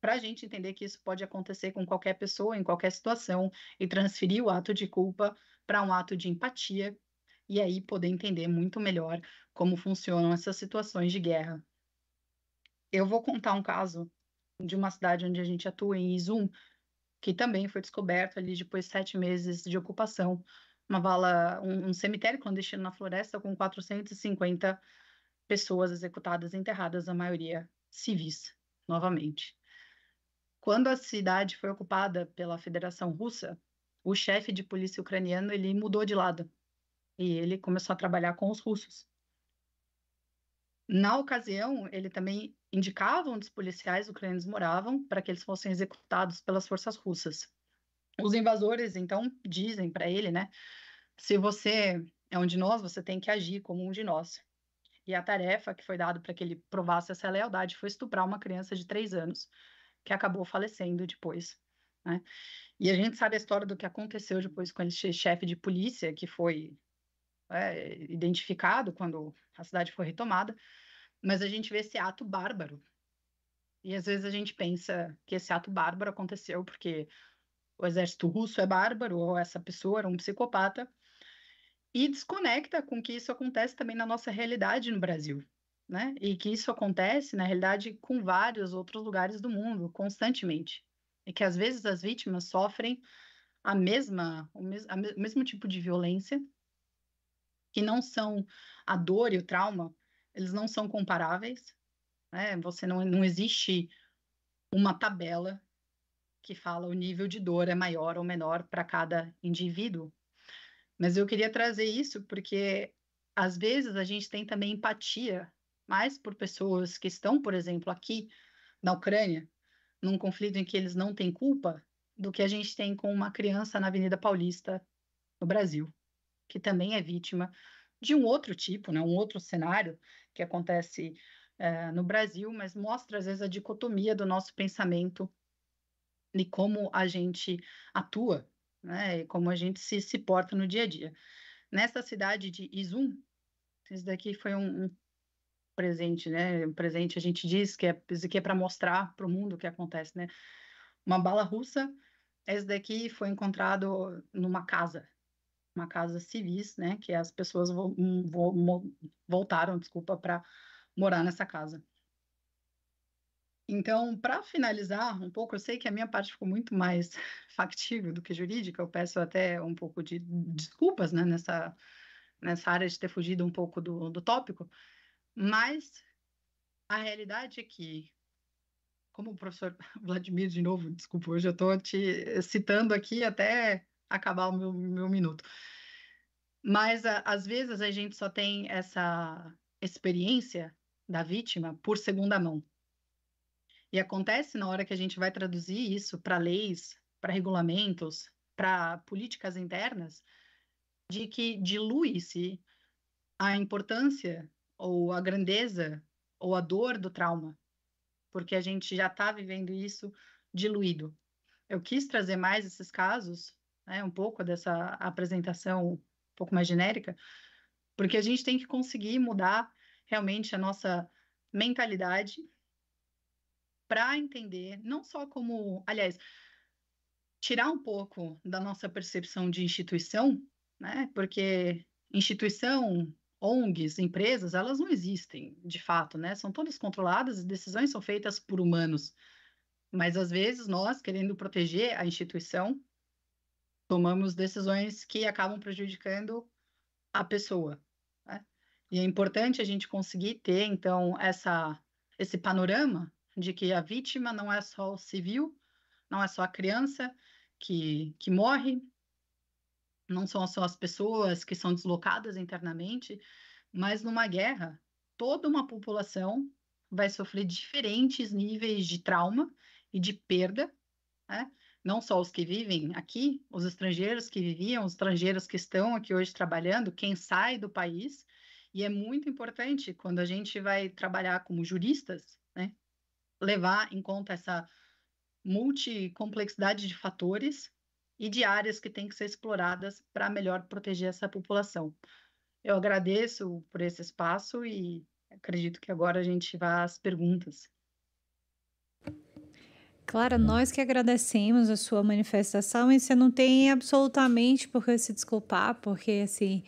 para a gente entender que isso pode acontecer com qualquer pessoa, em qualquer situação, e transferir o ato de culpa para um ato de empatia, e aí poder entender muito melhor como funcionam essas situações de guerra. Eu vou contar um caso de uma cidade onde a gente atua em Izum, que também foi descoberto ali depois de sete meses de ocupação, uma vala, um, um cemitério clandestino na floresta com 450 pessoas executadas, enterradas, a maioria civis, novamente. Quando a cidade foi ocupada pela Federação Russa, o chefe de polícia ucraniano ele mudou de lado e ele começou a trabalhar com os russos. Na ocasião, ele também indicava onde os policiais ucranianos moravam para que eles fossem executados pelas forças russas. Os invasores, então, dizem para ele, né? Se você é um de nós, você tem que agir como um de nós. E a tarefa que foi dada para que ele provasse essa lealdade foi estuprar uma criança de três anos, que acabou falecendo depois. Né? E a gente sabe a história do que aconteceu depois com esse chefe de polícia, que foi é, identificado quando a cidade foi retomada, mas a gente vê esse ato bárbaro. E às vezes a gente pensa que esse ato bárbaro aconteceu porque o exército russo é bárbaro ou essa pessoa era um psicopata e desconecta com que isso acontece também na nossa realidade no Brasil, né? E que isso acontece na realidade com vários outros lugares do mundo constantemente. E que às vezes as vítimas sofrem a mesma o, mes, a, o mesmo tipo de violência que não são a dor e o trauma, eles não são comparáveis. Né? Você não, não existe uma tabela que fala o nível de dor é maior ou menor para cada indivíduo. Mas eu queria trazer isso porque às vezes a gente tem também empatia mais por pessoas que estão, por exemplo, aqui na Ucrânia, num conflito em que eles não têm culpa, do que a gente tem com uma criança na Avenida Paulista no Brasil que também é vítima de um outro tipo, né, um outro cenário que acontece é, no Brasil, mas mostra às vezes a dicotomia do nosso pensamento e como a gente atua, né, e como a gente se, se porta no dia a dia. Nessa cidade de Izum, isso daqui foi um, um presente, né, um presente a gente diz que é, é para mostrar para o mundo o que acontece, né, uma bala russa, esse daqui foi encontrado numa casa, uma casa civis, né, que as pessoas vo, hum, vo, voltaram, desculpa, para morar nessa casa. Então, para finalizar um pouco, eu sei que a minha parte ficou muito mais factível do que jurídica, eu peço até um pouco de desculpas né, nessa, nessa área de ter fugido um pouco do, do tópico, mas a realidade é que, como o professor Vladimir, de novo, desculpa, hoje eu estou te citando aqui até acabar o meu, meu minuto. Mas a, às vezes a gente só tem essa experiência da vítima por segunda mão. E acontece na hora que a gente vai traduzir isso para leis, para regulamentos, para políticas internas, de que dilui-se a importância ou a grandeza ou a dor do trauma, porque a gente já está vivendo isso diluído. Eu quis trazer mais esses casos né, um pouco dessa apresentação um pouco mais genérica, porque a gente tem que conseguir mudar realmente a nossa mentalidade para entender, não só como, aliás, tirar um pouco da nossa percepção de instituição, né? Porque instituição, ONGs, empresas, elas não existem, de fato, né? São todas controladas, e decisões são feitas por humanos. Mas às vezes nós, querendo proteger a instituição, tomamos decisões que acabam prejudicando a pessoa. Né? E é importante a gente conseguir ter, então, essa, esse panorama de que a vítima não é só o civil, não é só a criança que, que morre, não são só as pessoas que são deslocadas internamente, mas numa guerra, toda uma população vai sofrer diferentes níveis de trauma e de perda, né? não só os que vivem aqui, os estrangeiros que viviam, os estrangeiros que estão aqui hoje trabalhando, quem sai do país. E é muito importante quando a gente vai trabalhar como juristas, né, levar em conta essa multicomplexidade de fatores e de áreas que têm que ser exploradas para melhor proteger essa população. Eu agradeço por esse espaço e acredito que agora a gente vá às perguntas. Clara, nós que agradecemos a sua manifestação e você não tem absolutamente por que se desculpar, porque assim,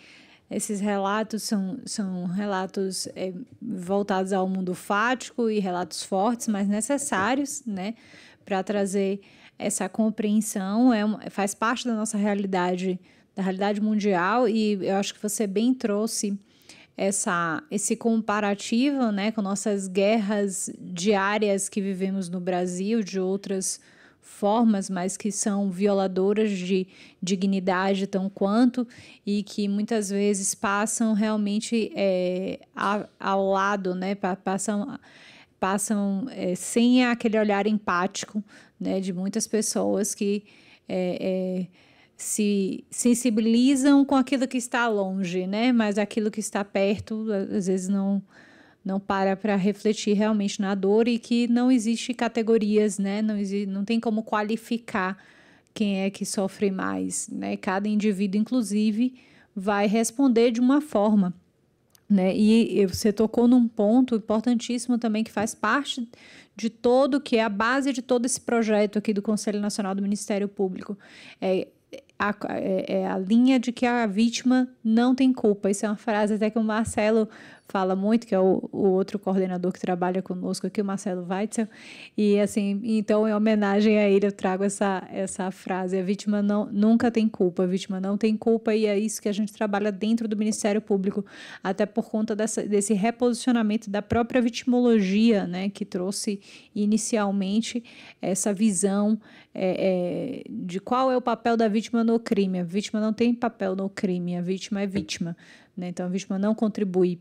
esses relatos são, são relatos é, voltados ao mundo fático e relatos fortes, mas necessários, né, para trazer essa compreensão, é, faz parte da nossa realidade, da realidade mundial, e eu acho que você bem trouxe essa esse comparativo, né, com nossas guerras diárias que vivemos no Brasil, de outras formas, mas que são violadoras de dignidade tão quanto e que muitas vezes passam realmente é, ao lado, né, passam passam é, sem aquele olhar empático, né, de muitas pessoas que é, é se sensibilizam com aquilo que está longe, né? Mas aquilo que está perto, às vezes não não para para refletir realmente na dor e que não existe categorias, né? Não existe, não tem como qualificar quem é que sofre mais, né? Cada indivíduo, inclusive, vai responder de uma forma, né? E você tocou num ponto importantíssimo também que faz parte de todo que é a base de todo esse projeto aqui do Conselho Nacional do Ministério Público. É a, é, é, a linha de que a vítima não tem culpa. Isso é uma frase até que o Marcelo fala muito, que é o, o outro coordenador que trabalha conosco aqui, o Marcelo Weitzel. E assim, então, em homenagem a ele, eu trago essa, essa frase: a vítima não, nunca tem culpa, a vítima não tem culpa, e é isso que a gente trabalha dentro do Ministério Público, até por conta dessa, desse reposicionamento da própria vitimologia, né, que trouxe inicialmente essa visão é, é, de qual é o papel da vítima no crime. A vítima não tem papel no crime, a vítima é vítima. Né? Então, a vítima não contribui,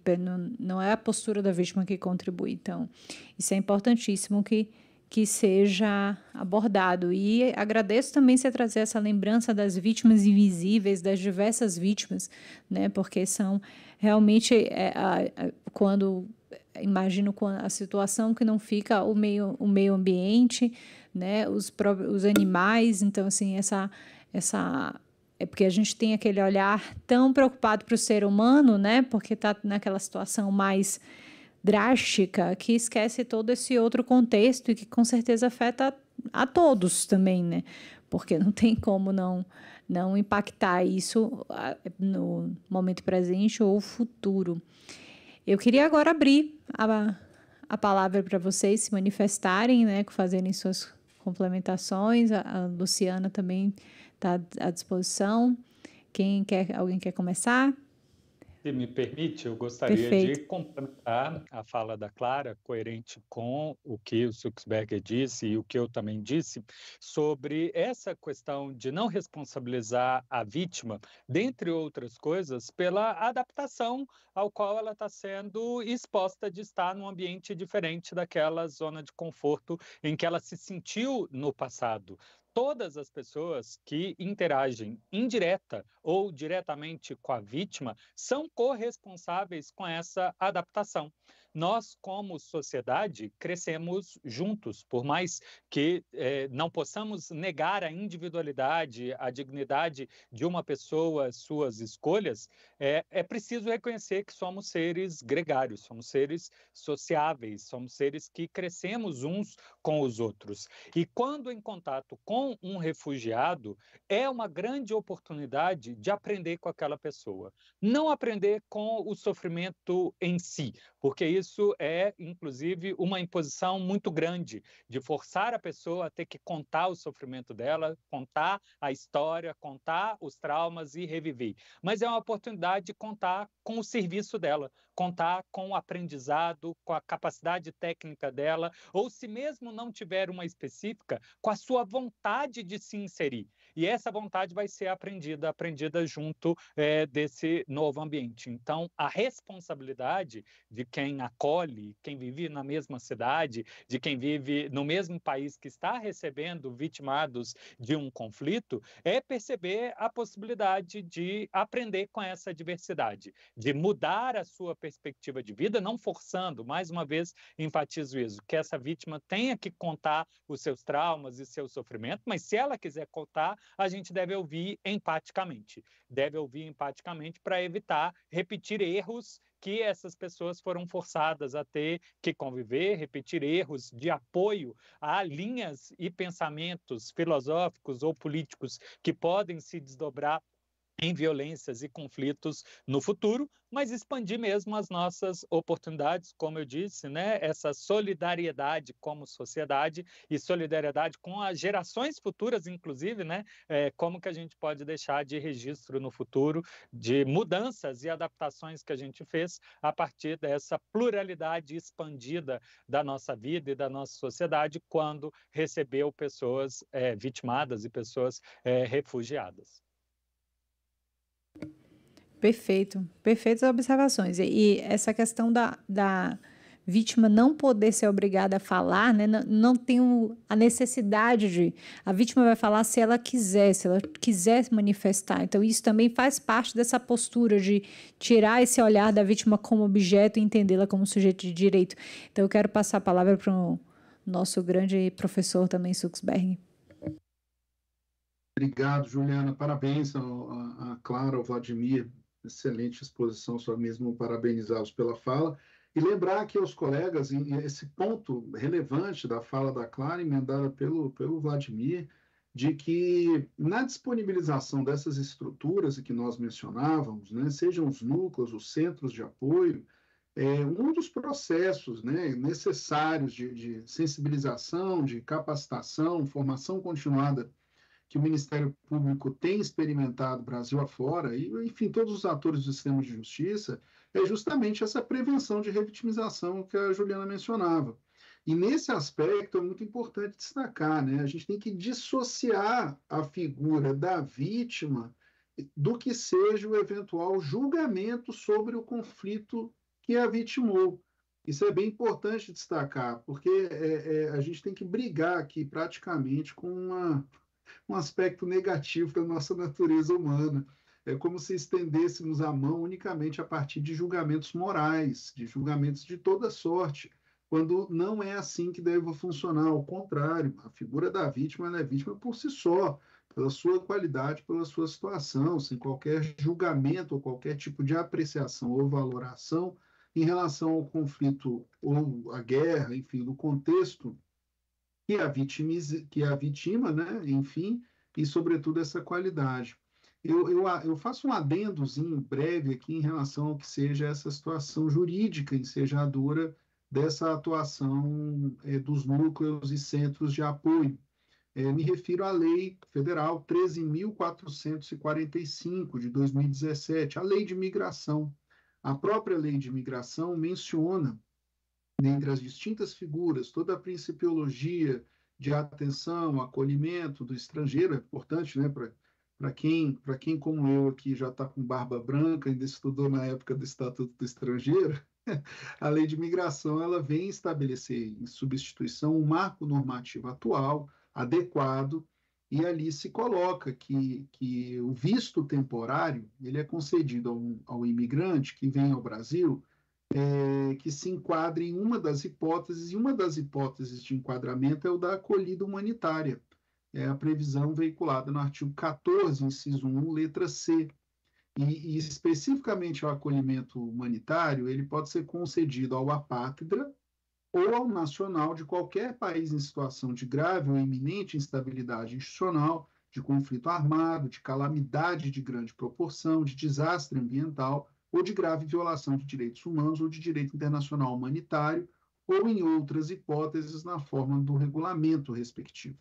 não é a postura da vítima que contribui. Então, isso é importantíssimo que, que seja abordado. E agradeço também você trazer essa lembrança das vítimas invisíveis, das diversas vítimas, né? porque são realmente é, a, a, quando imagino a situação que não fica o meio, o meio ambiente, né, os, próprios, os animais, então assim essa essa é porque a gente tem aquele olhar tão preocupado para o ser humano, né? Porque está naquela situação mais drástica que esquece todo esse outro contexto e que com certeza afeta a, todos também, né? Porque não tem como não não impactar isso no momento presente ou futuro. Eu queria agora abrir a, a palavra para vocês se manifestarem, né, fazerem suas complementações. A, a Luciana também está à disposição. Quem quer, alguém quer começar? Se me permite, eu gostaria Perfeito. de complementar a fala da Clara, coerente com o que o Zuxberger disse e o que eu também disse, sobre essa questão de não responsabilizar a vítima, dentre outras coisas, pela adaptação ao qual ela está sendo exposta de estar num ambiente diferente daquela zona de conforto em que ela se sentiu no passado todas as pessoas que interagem indireta ou diretamente com a vítima são corresponsáveis com essa adaptação nós, como sociedade, crescemos juntos, por mais que eh, não possamos negar a individualidade, a dignidade de uma pessoa, suas escolhas, é é preciso reconhecer que somos seres gregários, somos seres sociáveis, somos seres que crescemos uns com os outros. E quando em contato com um refugiado, é uma grande oportunidade de aprender com aquela pessoa. Não aprender com o sofrimento em si, porque isso é, inclusive, uma imposição muito grande de forçar a pessoa a ter que contar o sofrimento dela, contar a história, contar os traumas e reviver. Mas é uma oportunidade de contar com o serviço dela, contar com o aprendizado, com a capacidade técnica dela, ou se mesmo não tiver uma específica, com a sua vontade de se inserir. E essa vontade vai ser aprendida, aprendida junto é, desse novo ambiente. Então, a responsabilidade de quem acolhe, quem vive na mesma cidade, de quem vive no mesmo país que está recebendo vitimados de um conflito, é perceber a possibilidade de aprender com essa diversidade, de mudar a sua perspectiva de vida, não forçando, mais uma vez enfatizo isso, que essa vítima tenha que contar os seus traumas e seu sofrimento, mas se ela quiser contar, a gente deve ouvir empaticamente. Deve ouvir empaticamente para evitar repetir erros que essas pessoas foram forçadas a ter que conviver, repetir erros de apoio a linhas e pensamentos filosóficos ou políticos que podem se desdobrar em violências e conflitos no futuro, mas expandir mesmo as nossas oportunidades, como eu disse, né? Essa solidariedade como sociedade e solidariedade com as gerações futuras, inclusive, né? É, como que a gente pode deixar de registro no futuro de mudanças e adaptações que a gente fez a partir dessa pluralidade expandida da nossa vida e da nossa sociedade quando recebeu pessoas é, vitimadas e pessoas é, refugiadas. Perfeito, perfeitas observações. E, e essa questão da, da vítima não poder ser obrigada a falar, né? Não, não tem o, a necessidade de. A vítima vai falar se ela quiser, se ela quiser manifestar. Então, isso também faz parte dessa postura de tirar esse olhar da vítima como objeto e entendê-la como sujeito de direito. Então, eu quero passar a palavra para o nosso grande professor também, Suxberg. Obrigado, Juliana. Parabéns à Clara, ao Vladimir. Excelente exposição, só mesmo parabenizá-los pela fala. E lembrar aqui aos colegas esse ponto relevante da fala da Clara, emendada pelo, pelo Vladimir, de que na disponibilização dessas estruturas que nós mencionávamos, né, sejam os núcleos, os centros de apoio, é, um dos processos né, necessários de, de sensibilização, de capacitação, formação continuada que o Ministério Público tem experimentado Brasil afora, e, enfim, todos os atores do sistema de justiça, é justamente essa prevenção de revitimização que a Juliana mencionava. E nesse aspecto é muito importante destacar, né? A gente tem que dissociar a figura da vítima do que seja o eventual julgamento sobre o conflito que a vitimou. Isso é bem importante destacar, porque é, é, a gente tem que brigar aqui praticamente com uma um aspecto negativo da nossa natureza humana. É como se estendêssemos a mão unicamente a partir de julgamentos morais, de julgamentos de toda sorte, quando não é assim que deve funcionar. Ao contrário, a figura da vítima é vítima por si só, pela sua qualidade, pela sua situação, sem qualquer julgamento ou qualquer tipo de apreciação ou valoração em relação ao conflito ou à guerra, enfim, do contexto que a, vítima, que a vitima, né? enfim, e sobretudo essa qualidade. Eu, eu, eu faço um adendozinho breve aqui em relação ao que seja essa situação jurídica ensejadora dessa atuação é, dos núcleos e centros de apoio. É, me refiro à Lei Federal 13.445 de 2017, a Lei de Migração. A própria Lei de Migração menciona dentre as distintas figuras, toda a principiologia de atenção, acolhimento do estrangeiro, é importante, né, para quem, quem, como eu aqui, já está com barba branca, ainda estudou na época do Estatuto do Estrangeiro, a lei de migração ela vem estabelecer em substituição um marco normativo atual, adequado, e ali se coloca que, que o visto temporário ele é concedido ao, ao imigrante que vem ao Brasil é, que se enquadre em uma das hipóteses, e uma das hipóteses de enquadramento é o da acolhida humanitária, é a previsão veiculada no artigo 14, inciso 1, letra C. E, e especificamente o acolhimento humanitário, ele pode ser concedido ao apátrida ou ao nacional de qualquer país em situação de grave ou iminente instabilidade institucional, de conflito armado, de calamidade de grande proporção, de desastre ambiental, ou de grave violação de direitos humanos ou de direito internacional humanitário, ou em outras hipóteses na forma do regulamento respectivo.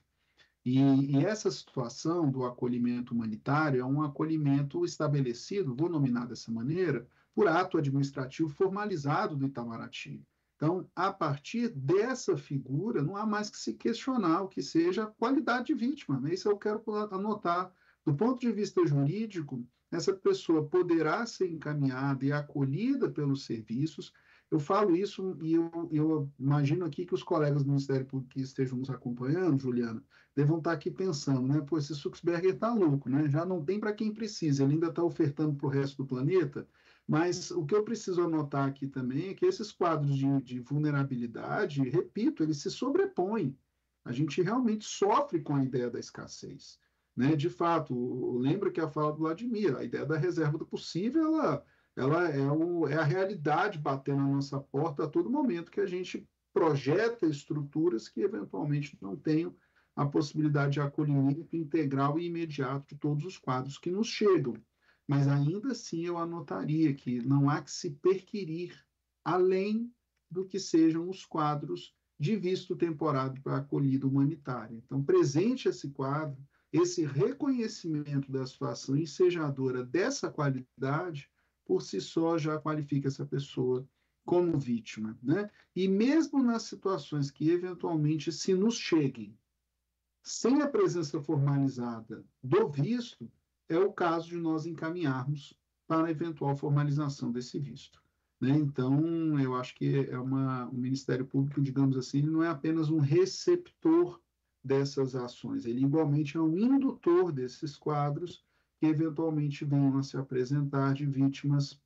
E, e, essa situação do acolhimento humanitário é um acolhimento estabelecido, vou nominar dessa maneira, por ato administrativo formalizado do Itamaraty. Então, a partir dessa figura, não há mais que se questionar o que seja a qualidade de vítima. Né? Isso eu quero anotar. Do ponto de vista jurídico, essa pessoa poderá ser encaminhada e acolhida pelos serviços. Eu falo isso e eu, eu, imagino aqui que os colegas do Ministério Público que estejam nos acompanhando, Juliana, devam estar aqui pensando, né? Pô, esse Suxberger está louco, né? Já não tem para quem precisa, ele ainda está ofertando para o resto do planeta. Mas o que eu preciso anotar aqui também é que esses quadros de, de vulnerabilidade, repito, eles se sobrepõem. A gente realmente sofre com a ideia da escassez. Né? De fato, lembra que a fala do Vladimir, a ideia da reserva do possível, ela, ela é, o, é a realidade batendo na nossa porta a todo momento que a gente projeta estruturas que eventualmente não tenham a possibilidade de acolhimento integral e imediato de todos os quadros que nos chegam. Mas ainda assim eu anotaria que não há que se perquirir além do que sejam os quadros de visto temporário para acolhida humanitária. Então, presente esse quadro, esse reconhecimento da situação ensejadora dessa qualidade, por si só já qualifica essa pessoa como vítima, né? E mesmo nas situações que eventualmente se nos cheguem, sem a presença formalizada do visto, é o caso de nós encaminharmos para a eventual formalização desse visto. Né? Então, eu acho que é uma, o Ministério Público, digamos assim, ele não é apenas um receptor dessas ações. Ele igualmente é um indutor desses quadros que eventualmente venham a se apresentar de vítimas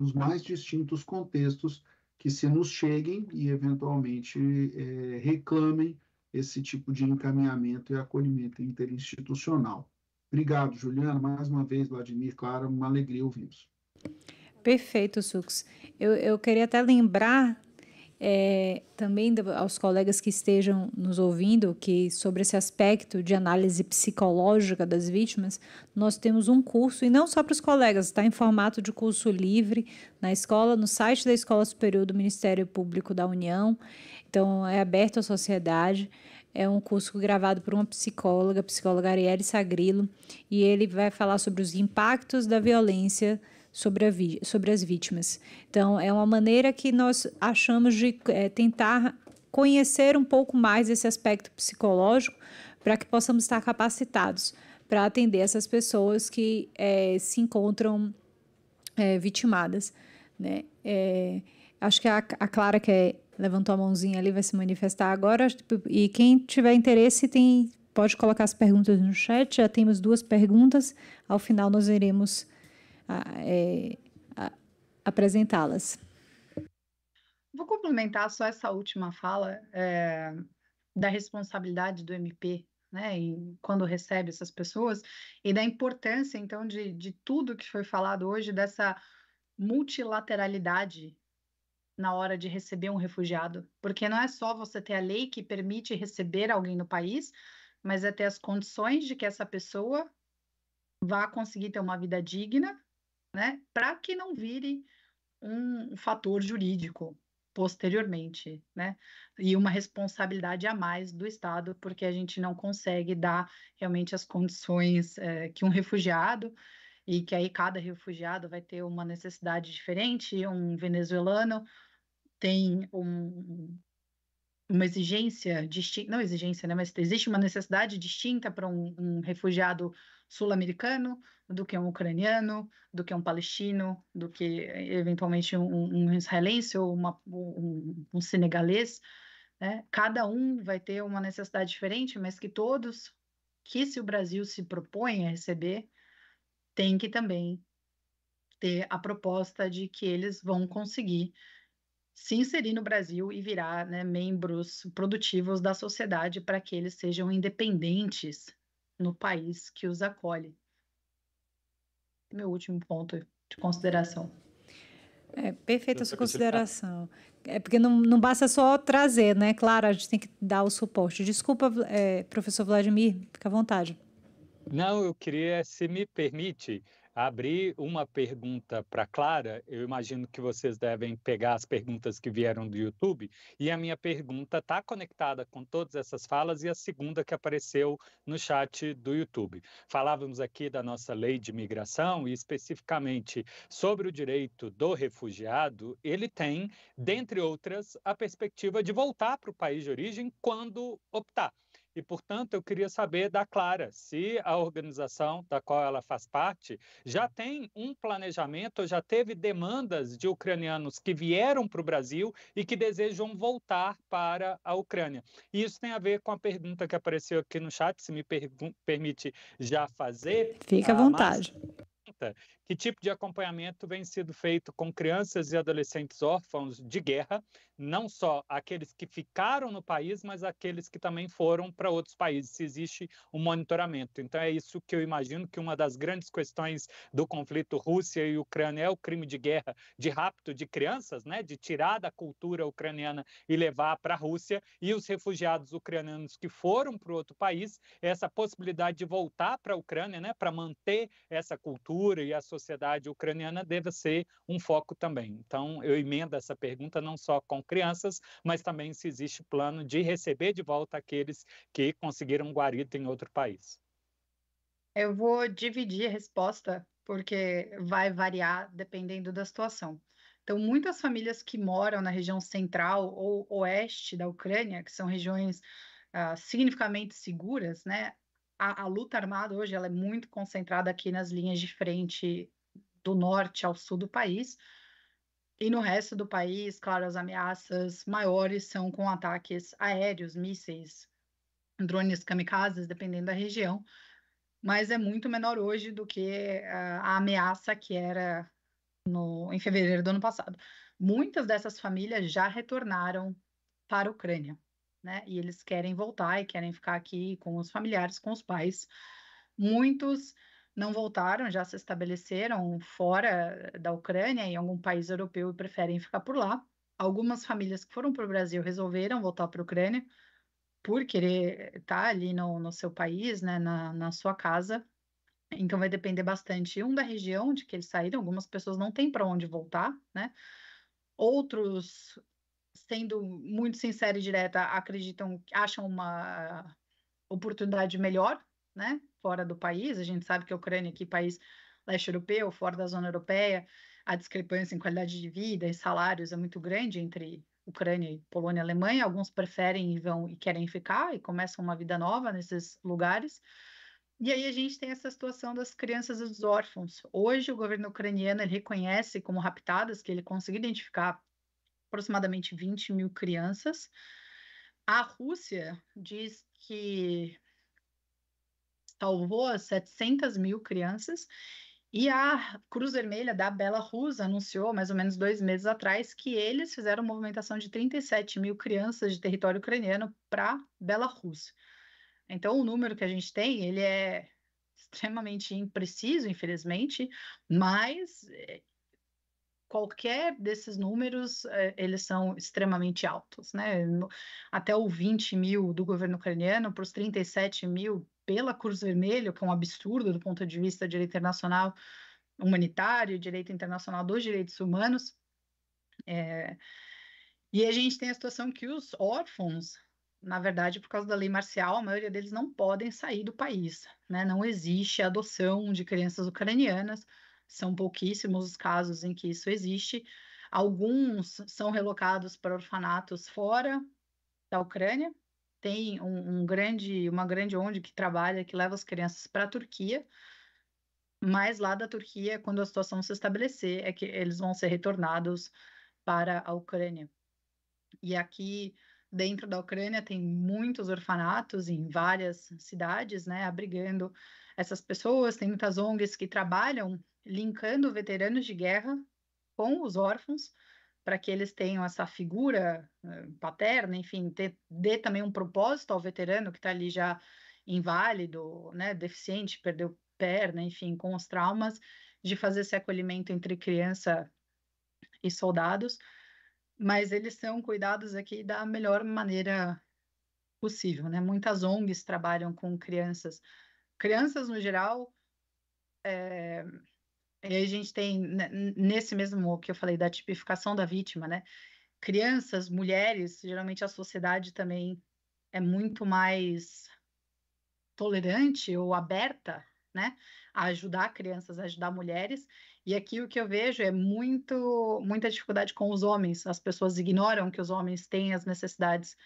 nos mais distintos contextos que se nos cheguem e eventualmente é, reclamem esse tipo de encaminhamento e acolhimento interinstitucional. Obrigado, Juliana. Mais uma vez, Vladimir, Clara, uma alegria ouvi-los. Perfeito, Sux. Eu, eu queria até lembrar é, também aos colegas que estejam nos ouvindo que sobre esse aspecto de análise psicológica das vítimas, nós temos um curso, e não só para os colegas, está em formato de curso livre na escola, no site da Escola Superior do Ministério Público da União. Então, é aberto à sociedade. É um curso gravado por uma psicóloga, a psicóloga Arielle Sagrilo, e ele vai falar sobre os impactos da violência sobre, vi, sobre as vítimas. Então, é uma maneira que nós achamos de é, tentar conhecer um pouco mais esse aspecto psicológico para que possamos estar capacitados para atender essas pessoas que é, se encontram é, vitimadas. Né? É, acho que a, a Clara, que é, levantou a mãozinha ali, vai se manifestar agora. E quem tiver interesse, tem pode colocar as perguntas no chat. Já temos duas perguntas. Ao final, nós iremos é, apresentá-las. Vou complementar só essa última fala é, da responsabilidade do MP, né, quando recebe essas pessoas, e da importância, então, de, de tudo que foi falado hoje, dessa multilateralidade na hora de receber um refugiado, porque não é só você ter a lei que permite receber alguém no país, mas é ter as condições de que essa pessoa vá conseguir ter uma vida digna né, para que não vire um fator jurídico posteriormente, né? E uma responsabilidade a mais do Estado, porque a gente não consegue dar realmente as condições é, que um refugiado e que aí cada refugiado vai ter uma necessidade diferente. Um venezuelano tem um, uma exigência distinta, não exigência, né? Mas existe uma necessidade distinta para um, um refugiado sul-americano do que um ucraniano, do que um palestino, do que eventualmente um, um israelense ou uma, um, um senegalês. Né? Cada um vai ter uma necessidade diferente, mas que todos que se o Brasil se propõe a receber tem que também ter a proposta de que eles vão conseguir se inserir no Brasil e virar né, membros produtivos da sociedade para que eles sejam independentes no país que os acolhe. Meu último ponto de consideração. É, perfeita sua consideração. É porque não, não basta só trazer, né? Claro, a gente tem que dar o suporte. Desculpa, é, professor Vladimir, fica à vontade. Não, eu queria, se me permite, abrir uma pergunta para Clara. Eu imagino que vocês devem pegar as perguntas que vieram do YouTube. E a minha pergunta está conectada com todas essas falas e a segunda que apareceu no chat do YouTube. Falávamos aqui da nossa lei de migração e especificamente sobre o direito do refugiado. Ele tem, dentre outras, a perspectiva de voltar para o país de origem quando optar. E, portanto, eu queria saber da Clara se a organização da qual ela faz parte já tem um planejamento, já teve demandas de ucranianos que vieram para o Brasil e que desejam voltar para a Ucrânia. E isso tem a ver com a pergunta que apareceu aqui no chat, se me permite já fazer. Fica à ah, vontade. Márcia que tipo de acompanhamento vem sendo feito com crianças e adolescentes órfãos de guerra, não só aqueles que ficaram no país, mas aqueles que também foram para outros países, se existe um monitoramento. Então é isso que eu imagino que uma das grandes questões do conflito Rússia e Ucrânia é o crime de guerra, de rapto de crianças, né, de tirar da cultura ucraniana e levar para a Rússia, e os refugiados ucranianos que foram para outro país, essa possibilidade de voltar para a Ucrânia, né, para manter essa cultura e a sua sociedade ucraniana deva ser um foco também. Então, eu emendo essa pergunta não só com crianças, mas também se existe plano de receber de volta aqueles que conseguiram guarita em outro país. Eu vou dividir a resposta, porque vai variar dependendo da situação. Então, muitas famílias que moram na região central ou oeste da Ucrânia, que são regiões uh, significativamente seguras, né, a, a, luta armada hoje ela é muito concentrada aqui nas linhas de frente do norte ao sul do país. E no resto do país, claro, as ameaças maiores são com ataques aéreos, mísseis, drones kamikazes, dependendo da região. Mas é muito menor hoje do que a, ah, a ameaça que era no, em fevereiro do ano passado. Muitas dessas famílias já retornaram para a Ucrânia né? E eles querem voltar e querem ficar aqui com os familiares, com os pais. Muitos não voltaram, já se estabeleceram fora da Ucrânia, em algum país europeu, e preferem ficar por lá. Algumas famílias que foram para o Brasil resolveram voltar para a Ucrânia por querer estar ali no, no seu país, né, na, na sua casa. Então vai depender bastante, um, da região de que eles saíram, algumas pessoas não têm para onde voltar, né? Outros sendo muito sincera e direta, acreditam, acham uma oportunidade melhor, né, fora do país. A gente sabe que a Ucrânia é aqui, país leste europeu, fora da zona europeia, a discrepância em qualidade de vida e salários é muito grande entre Ucrânia, Polônia e Alemanha. Alguns preferem e vão e querem ficar e começam uma vida nova nesses lugares. E aí a gente tem essa situação das crianças e dos órfãos. Hoje o governo ucraniano reconhece como raptadas que ele conseguiu identificar aproximadamente 20 mil crianças. A Rússia diz que salvou 700 mil crianças. E a Cruz Vermelha da Belarus anunciou, mais ou menos dois meses atrás, que eles fizeram movimentação de 37 mil crianças de território ucraniano para Rússia. Então, o número que a gente tem, ele é extremamente impreciso, infelizmente, mas eh, qualquer desses números, é, eles são extremamente altos, né? Até o 20 mil do governo ucraniano para os 37 mil pela Cruz Vermelha, que é um absurdo do ponto de vista de direito internacional humanitário, direito internacional dos direitos humanos. É... E a gente tem a situação que os órfãos, na verdade, por causa da lei marcial, a maioria deles não podem sair do país, né? Não existe adoção de crianças ucranianas são pouquíssimos os casos em que isso existe. Alguns são relocados para orfanatos fora da Ucrânia. Tem um, um grande, uma grande ONG que trabalha, que leva as crianças para a Turquia, mas lá da Turquia, quando a situação se estabelecer, é que eles vão ser retornados para a Ucrânia. E aqui dentro da Ucrânia tem muitos orfanatos em várias cidades, né, abrigando essas pessoas, tem muitas ONGs que trabalham linkando veteranos de guerra com os órfãos, para que eles tenham essa figura eh, paterna, enfim, ter, dê também um propósito ao veterano que está ali já inválido, né, deficiente, perdeu perna, enfim, com os traumas, de fazer esse acolhimento entre criança e soldados, mas eles são cuidados aqui da melhor maneira possível, né? Muitas ONGs trabalham com crianças, crianças no geral, é, e a gente tem, nesse mesmo que eu falei, da tipificação da vítima, né? Crianças, mulheres, geralmente a sociedade também é muito mais tolerante ou aberta, né? A ajudar crianças, a ajudar mulheres. E aqui o que eu vejo é muito, muita dificuldade com os homens. As pessoas ignoram que os homens têm as necessidades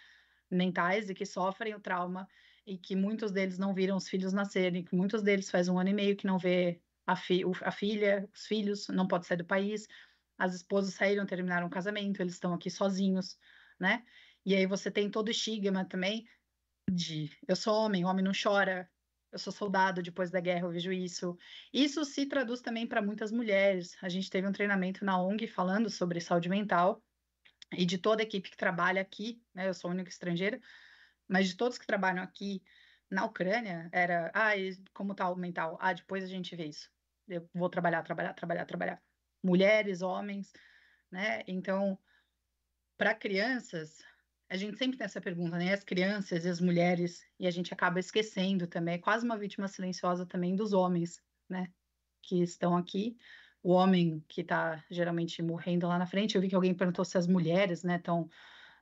mentais e que sofrem o trauma e que muitos deles não viram os filhos nascerem, que muitos deles faz um ano e meio que não vê a, fi, a filha, os filhos, não pode sair do país, as esposas saíram, terminaram o casamento, eles estão aqui sozinhos, né? E aí você tem todo o estigma também de eu sou homem, homem não chora, eu sou soldado depois da guerra, eu vejo isso. Isso se traduz também para muitas mulheres. A gente teve um treinamento na ONG falando sobre saúde mental e de toda a equipe que trabalha aqui, né? Eu sou a única estrangeira, mas de todos que trabalham aqui na Ucrânia, era, ah, como tá o mental? Ah, depois a gente vê isso eu vou trabalhar, trabalhar, trabalhar, trabalhar. Mulheres, homens, né? Então, para crianças, a gente sempre tem essa pergunta, né? As crianças e as mulheres, e a gente acaba esquecendo também, é quase uma vítima silenciosa também dos homens, né? Que estão aqui. O homem que está geralmente morrendo lá na frente. Eu vi que alguém perguntou se as mulheres, né, estão uh,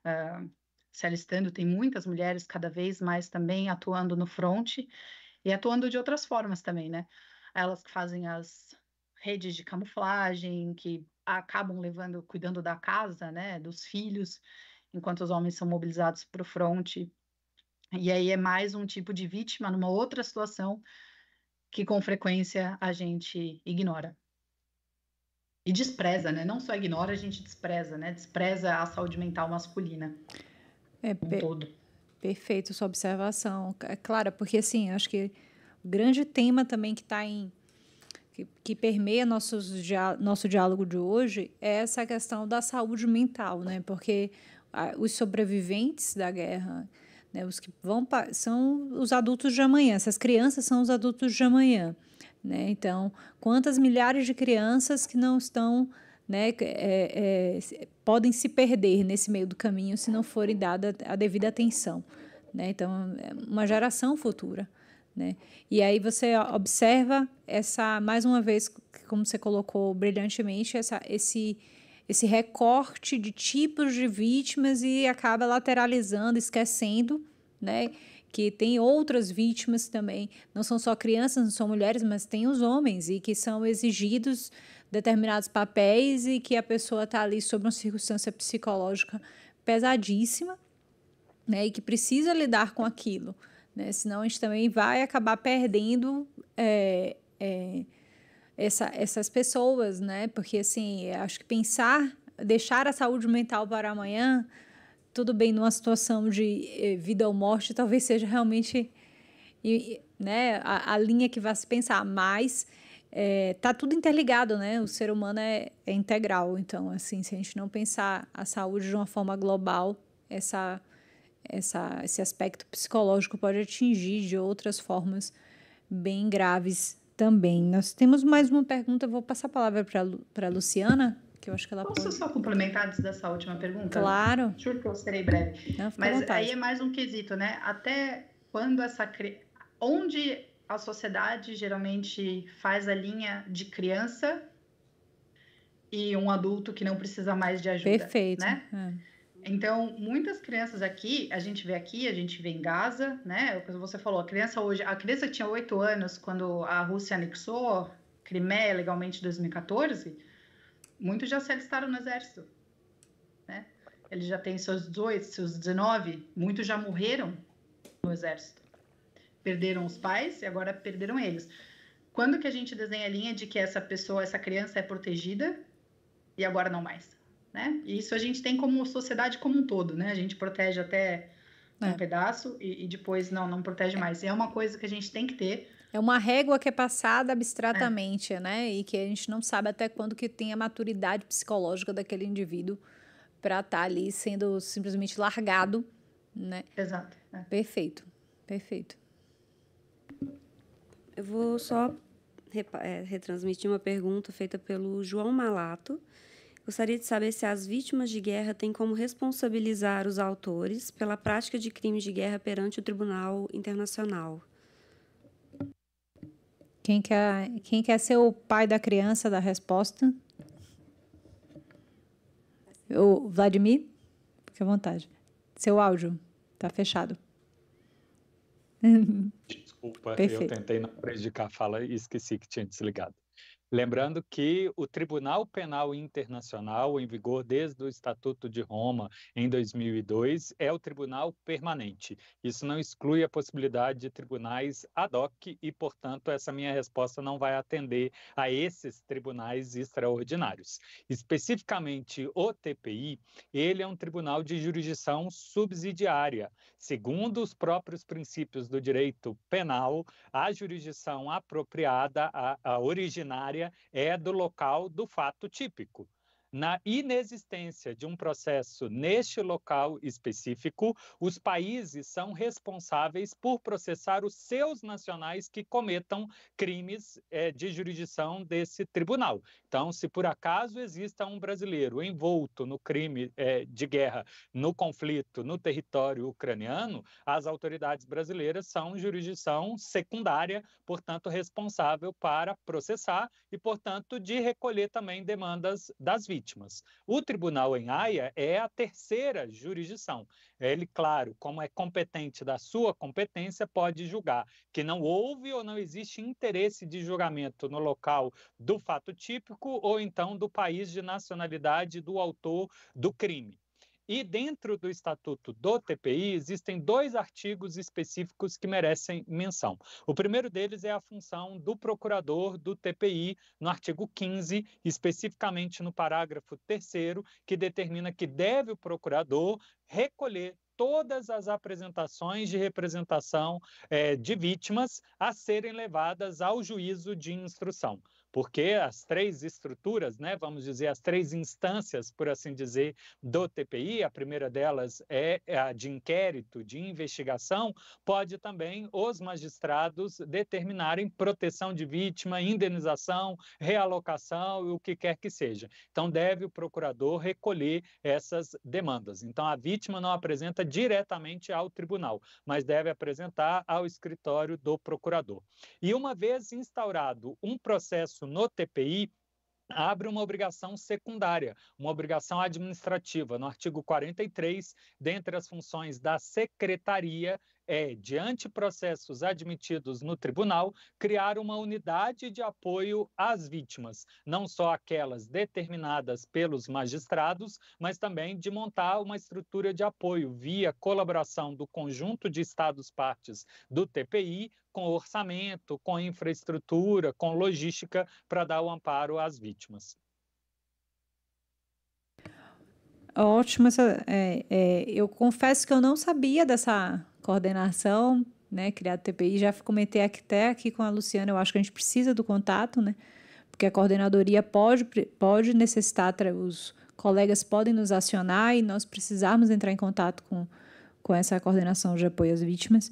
ah, se alistando. Tem muitas mulheres cada vez mais também atuando no fronte e atuando de outras formas também, né? elas que fazem as redes de camuflagem, que acabam levando, cuidando da casa, né, dos filhos, enquanto os homens são mobilizados para o fronte. E aí é mais um tipo de vítima numa outra situação que com frequência a gente ignora. E despreza, né? Não só ignora, a gente despreza, né? Despreza a saúde mental masculina. É per um todo. Perfeito sua observação, é Clara, porque assim, acho que grande tema também que está em que, que, permeia nossos, nosso diálogo de hoje é essa questão da saúde mental, né? Porque a, os sobreviventes da guerra, né, os que vão são os adultos de amanhã, essas crianças são os adultos de amanhã, né? Então, quantas milhares de crianças que não estão né, é, é, podem se perder nesse meio do caminho se não forem dada a devida atenção. Né? Então, é uma geração futura. Né? E aí você observa essa, mais uma vez, como você colocou brilhantemente, essa, esse, esse recorte de tipos de vítimas e acaba lateralizando, esquecendo, né? Que tem outras vítimas também, não são só crianças, não são mulheres, mas tem os homens e que são exigidos determinados papéis e que a pessoa está ali sob uma circunstância psicológica pesadíssima, né? E que precisa lidar com aquilo né? Senão a gente também vai acabar perdendo é, é, essa, essas pessoas, né? Porque assim, acho que pensar, deixar a saúde mental para amanhã, tudo bem, numa situação de é, vida ou morte, talvez seja realmente e, né, a, a, linha que vai se pensar, mas é, tá tudo interligado, né? O ser humano é, é integral, então assim, se a gente não pensar a saúde de uma forma global, essa essa, esse aspecto psicológico pode atingir de outras formas bem graves também. Nós temos mais uma pergunta, vou passar a palavra para a Luciana, que eu acho que ela Posso pode... só complementar antes dessa última pergunta? Claro. Juro que eu serei breve. Não, Mas aí é mais um quesito, né? Até quando essa... Onde a sociedade geralmente faz a linha de criança e um adulto que não precisa mais de ajuda, Perfeito. né? É. Então, muitas crianças aqui, a gente vê aqui, a gente vê em Gaza, né? que você falou, a criança hoje, a criança tinha oito anos quando a Rússia anexou Crimeia legalmente em 2014, muitos já se alistaram no exército, né? Eles já têm seus 18, seus 19, muitos já morreram no exército. Perderam os pais e agora perderam eles. Quando que a gente desenha a linha de que essa pessoa, essa criança é protegida e agora não mais? né? E isso a gente tem como sociedade como um todo, né? A gente protege até é. um pedaço e, e, depois não, não protege é. mais. É uma coisa que a gente tem que ter. É uma régua que é passada abstratamente, é. né? E que a gente não sabe até quando que tem a maturidade psicológica daquele indivíduo para estar tá ali sendo simplesmente largado, né? Exato. É. Perfeito, perfeito. Eu vou só é, retransmitir uma pergunta feita pelo João Malato Gostaria de saber se as vítimas de guerra têm como responsabilizar os autores pela prática de crimes de guerra perante o Tribunal Internacional. Quem quer, quem quer ser o pai da criança da resposta? O Vladimir? Fique à vontade. Seu áudio está fechado. Desculpa, Perfeito. eu tentei não prejudicar a fala e esqueci que tinha desligado. Lembrando que o Tribunal Penal Internacional, em vigor desde o Estatuto de Roma em 2002, é o tribunal permanente. Isso não exclui a possibilidade de tribunais ad hoc e, portanto, essa minha resposta não vai atender a esses tribunais extraordinários. Especificamente o TPI, ele é um tribunal de jurisdição subsidiária. Segundo os próprios princípios do direito penal, a jurisdição apropriada, a, a originária, é do local do fato típico na inexistência de um processo neste local específico, os países são responsáveis por processar os seus nacionais que cometam crimes é, de jurisdição desse tribunal. Então, se por acaso exista um brasileiro envolto no crime é, de guerra, no conflito, no território ucraniano, as autoridades brasileiras são jurisdição secundária, portanto, responsável para processar e, portanto, de recolher também demandas das vítimas vítimas. O tribunal em Haia é a terceira jurisdição. Ele, claro, como é competente da sua competência, pode julgar que não houve ou não existe interesse de julgamento no local do fato típico ou então do país de nacionalidade do autor do crime. E dentro do estatuto do TPI existem dois artigos específicos que merecem menção. O primeiro deles é a função do procurador do TPI, no artigo 15, especificamente no parágrafo 3, que determina que deve o procurador recolher todas as apresentações de representação é, de vítimas a serem levadas ao juízo de instrução porque as três estruturas, né, vamos dizer, as três instâncias, por assim dizer, do TPI, a primeira delas é a de inquérito, de investigação, pode também os magistrados determinarem proteção de vítima, indenização, realocação o que quer que seja. Então, deve o procurador recolher essas demandas. Então, a vítima não apresenta diretamente ao tribunal, mas deve apresentar ao escritório do procurador. E uma vez instaurado um processo isso no TPI, abre uma obrigação secundária, uma obrigação administrativa. No artigo 43, dentre as funções da secretaria é, diante processos admitidos no tribunal, criar uma unidade de apoio às vítimas, não só aquelas determinadas pelos magistrados, mas também de montar uma estrutura de apoio via colaboração do conjunto de estados partes do TPI com orçamento, com infraestrutura, com logística para dar o amparo às vítimas. Ótimo, é, é, eu confesso que eu não sabia dessa coordenação, né, criado TPI, já comentei até aqui com a Luciana, eu acho que a gente precisa do contato, né, porque a coordenadoria pode, pode necessitar, os colegas podem nos acionar e nós precisarmos entrar em contato com, com essa coordenação de apoio às vítimas.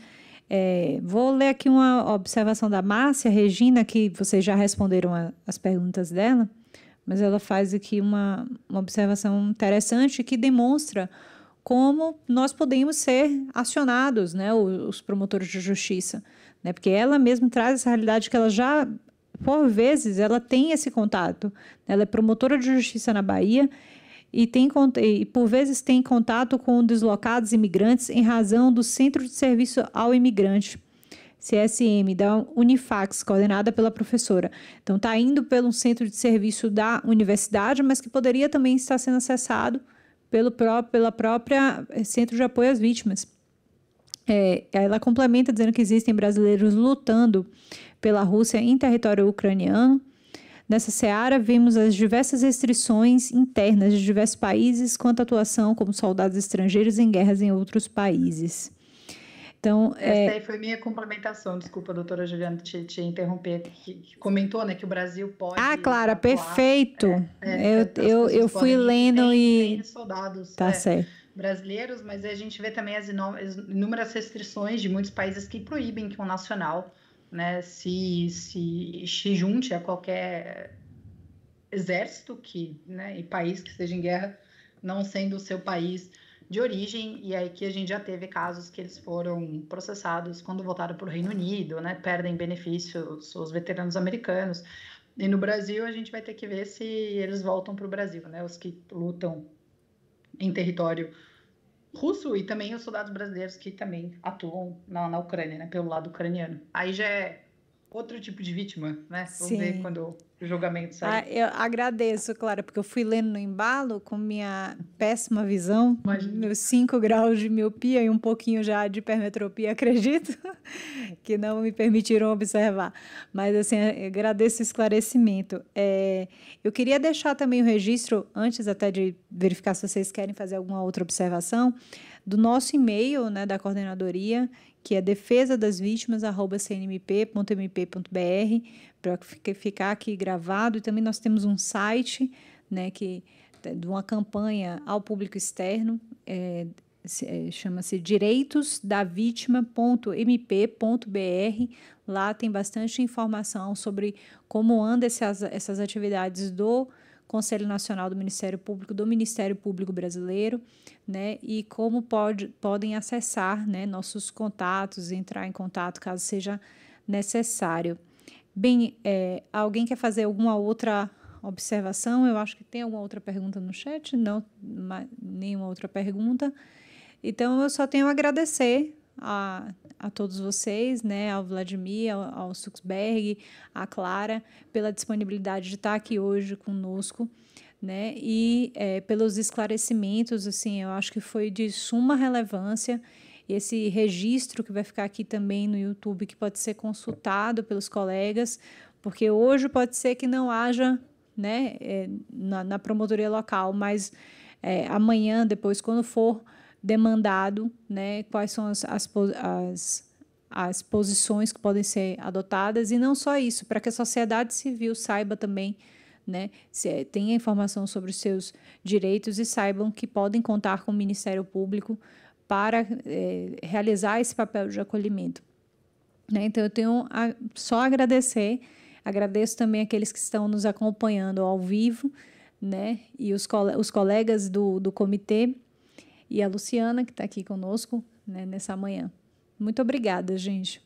É, vou ler aqui uma observação da Márcia Regina, que vocês já responderam a, as perguntas dela, mas ela faz aqui uma, uma observação interessante que demonstra como nós podemos ser acionados, né, os promotores de justiça, né, porque ela mesma traz essa realidade que ela já, por vezes, ela tem esse contato, né? ela é promotora de justiça na Bahia e, tem, e por vezes tem contato com deslocados imigrantes em razão do Centro de Serviço ao Imigrante, CSM, da Unifax, coordenada pela professora. Então, está indo pelo centro de serviço da universidade, mas que poderia também estar sendo acessado pelo próprio, pela própria eh, Centro de Apoio às Vítimas. É, ela complementa dizendo que existem brasileiros lutando pela Rússia em território ucraniano. Nessa seara, vimos as diversas restrições internas de diversos países quanto à atuação como soldados estrangeiros em guerras em outros países. Então, é Essa é... aí foi minha complementação, desculpa, doutora Juliana, te, te interromper, que, que, comentou né, que o Brasil pode. Ah, Clara, atuar. perfeito. É, é, eu eu, eu fui lendo e. soldados tá é, certo. brasileiros, mas a gente vê também as inúmeras restrições de muitos países que proíbem que um nacional né, se, se, se junte a qualquer exército que, né, e país que esteja em guerra, não sendo o seu país de origem, e aí que a gente já teve casos que eles foram processados quando voltaram para o Reino Unido, né? Perdem benefícios os veteranos americanos. E no Brasil a gente vai ter que ver se eles voltam para o Brasil, né? Os que lutam em território russo e também os soldados brasileiros que também atuam na, na Ucrânia, né? Pelo lado ucraniano. Aí já é outro tipo de vítima, né? Vamos Sim. ver quando o julgamento sai. Ah, eu agradeço, Clara, porque eu fui lendo no embalo com minha péssima visão, Imagina. meus 5 graus de miopia e um pouquinho já de hipermetropia, acredito, que não me permitiram observar. Mas, assim, agradeço o esclarecimento. É, eu queria deixar também o registro, antes até de verificar se vocês querem fazer alguma outra observação, do nosso e-mail, né, da coordenadoria, que é defesa das vítimas cnmp.mp.br para ficar aqui gravado e também nós temos um site né que é, de uma campanha ao público externo é, é chama-se direitosdavitima.mp.br. Lá tem bastante informação sobre como andam essas, essas atividades do Conselho Nacional do Ministério Público do Ministério Público Brasileiro, né? E como pode, podem acessar, né, nossos contatos, entrar em contato caso seja necessário. Bem, é, alguém quer fazer alguma outra observação? Eu acho que tem alguma outra pergunta no chat? Não, nenhuma outra pergunta. Então, eu só tenho a agradecer a a todos vocês, né, ao Vladimir, ao, ao Suxberg, à Clara, pela disponibilidade de estar aqui hoje conosco, né, e é, pelos esclarecimentos, assim, eu acho que foi de suma relevância esse registro que vai ficar aqui também no YouTube, que pode ser consultado pelos colegas, porque hoje pode ser que não haja, né, é, na, na promotoria local, mas é, amanhã, depois, quando for demandado, né, quais são as, as, as, as posições que podem ser adotadas, e não só isso, para que a sociedade civil saiba também né, eh, tenha informação sobre os seus direitos e saibam que podem contar com o Ministério Público para é, realizar esse papel de acolhimento. Né, então, eu tenho a, só agradecer, agradeço também aqueles que estão nos acompanhando ao vivo né, e os, co os colegas do, do comitê e a Luciana, que está aqui conosco né, nessa manhã. Muito obrigada, gente.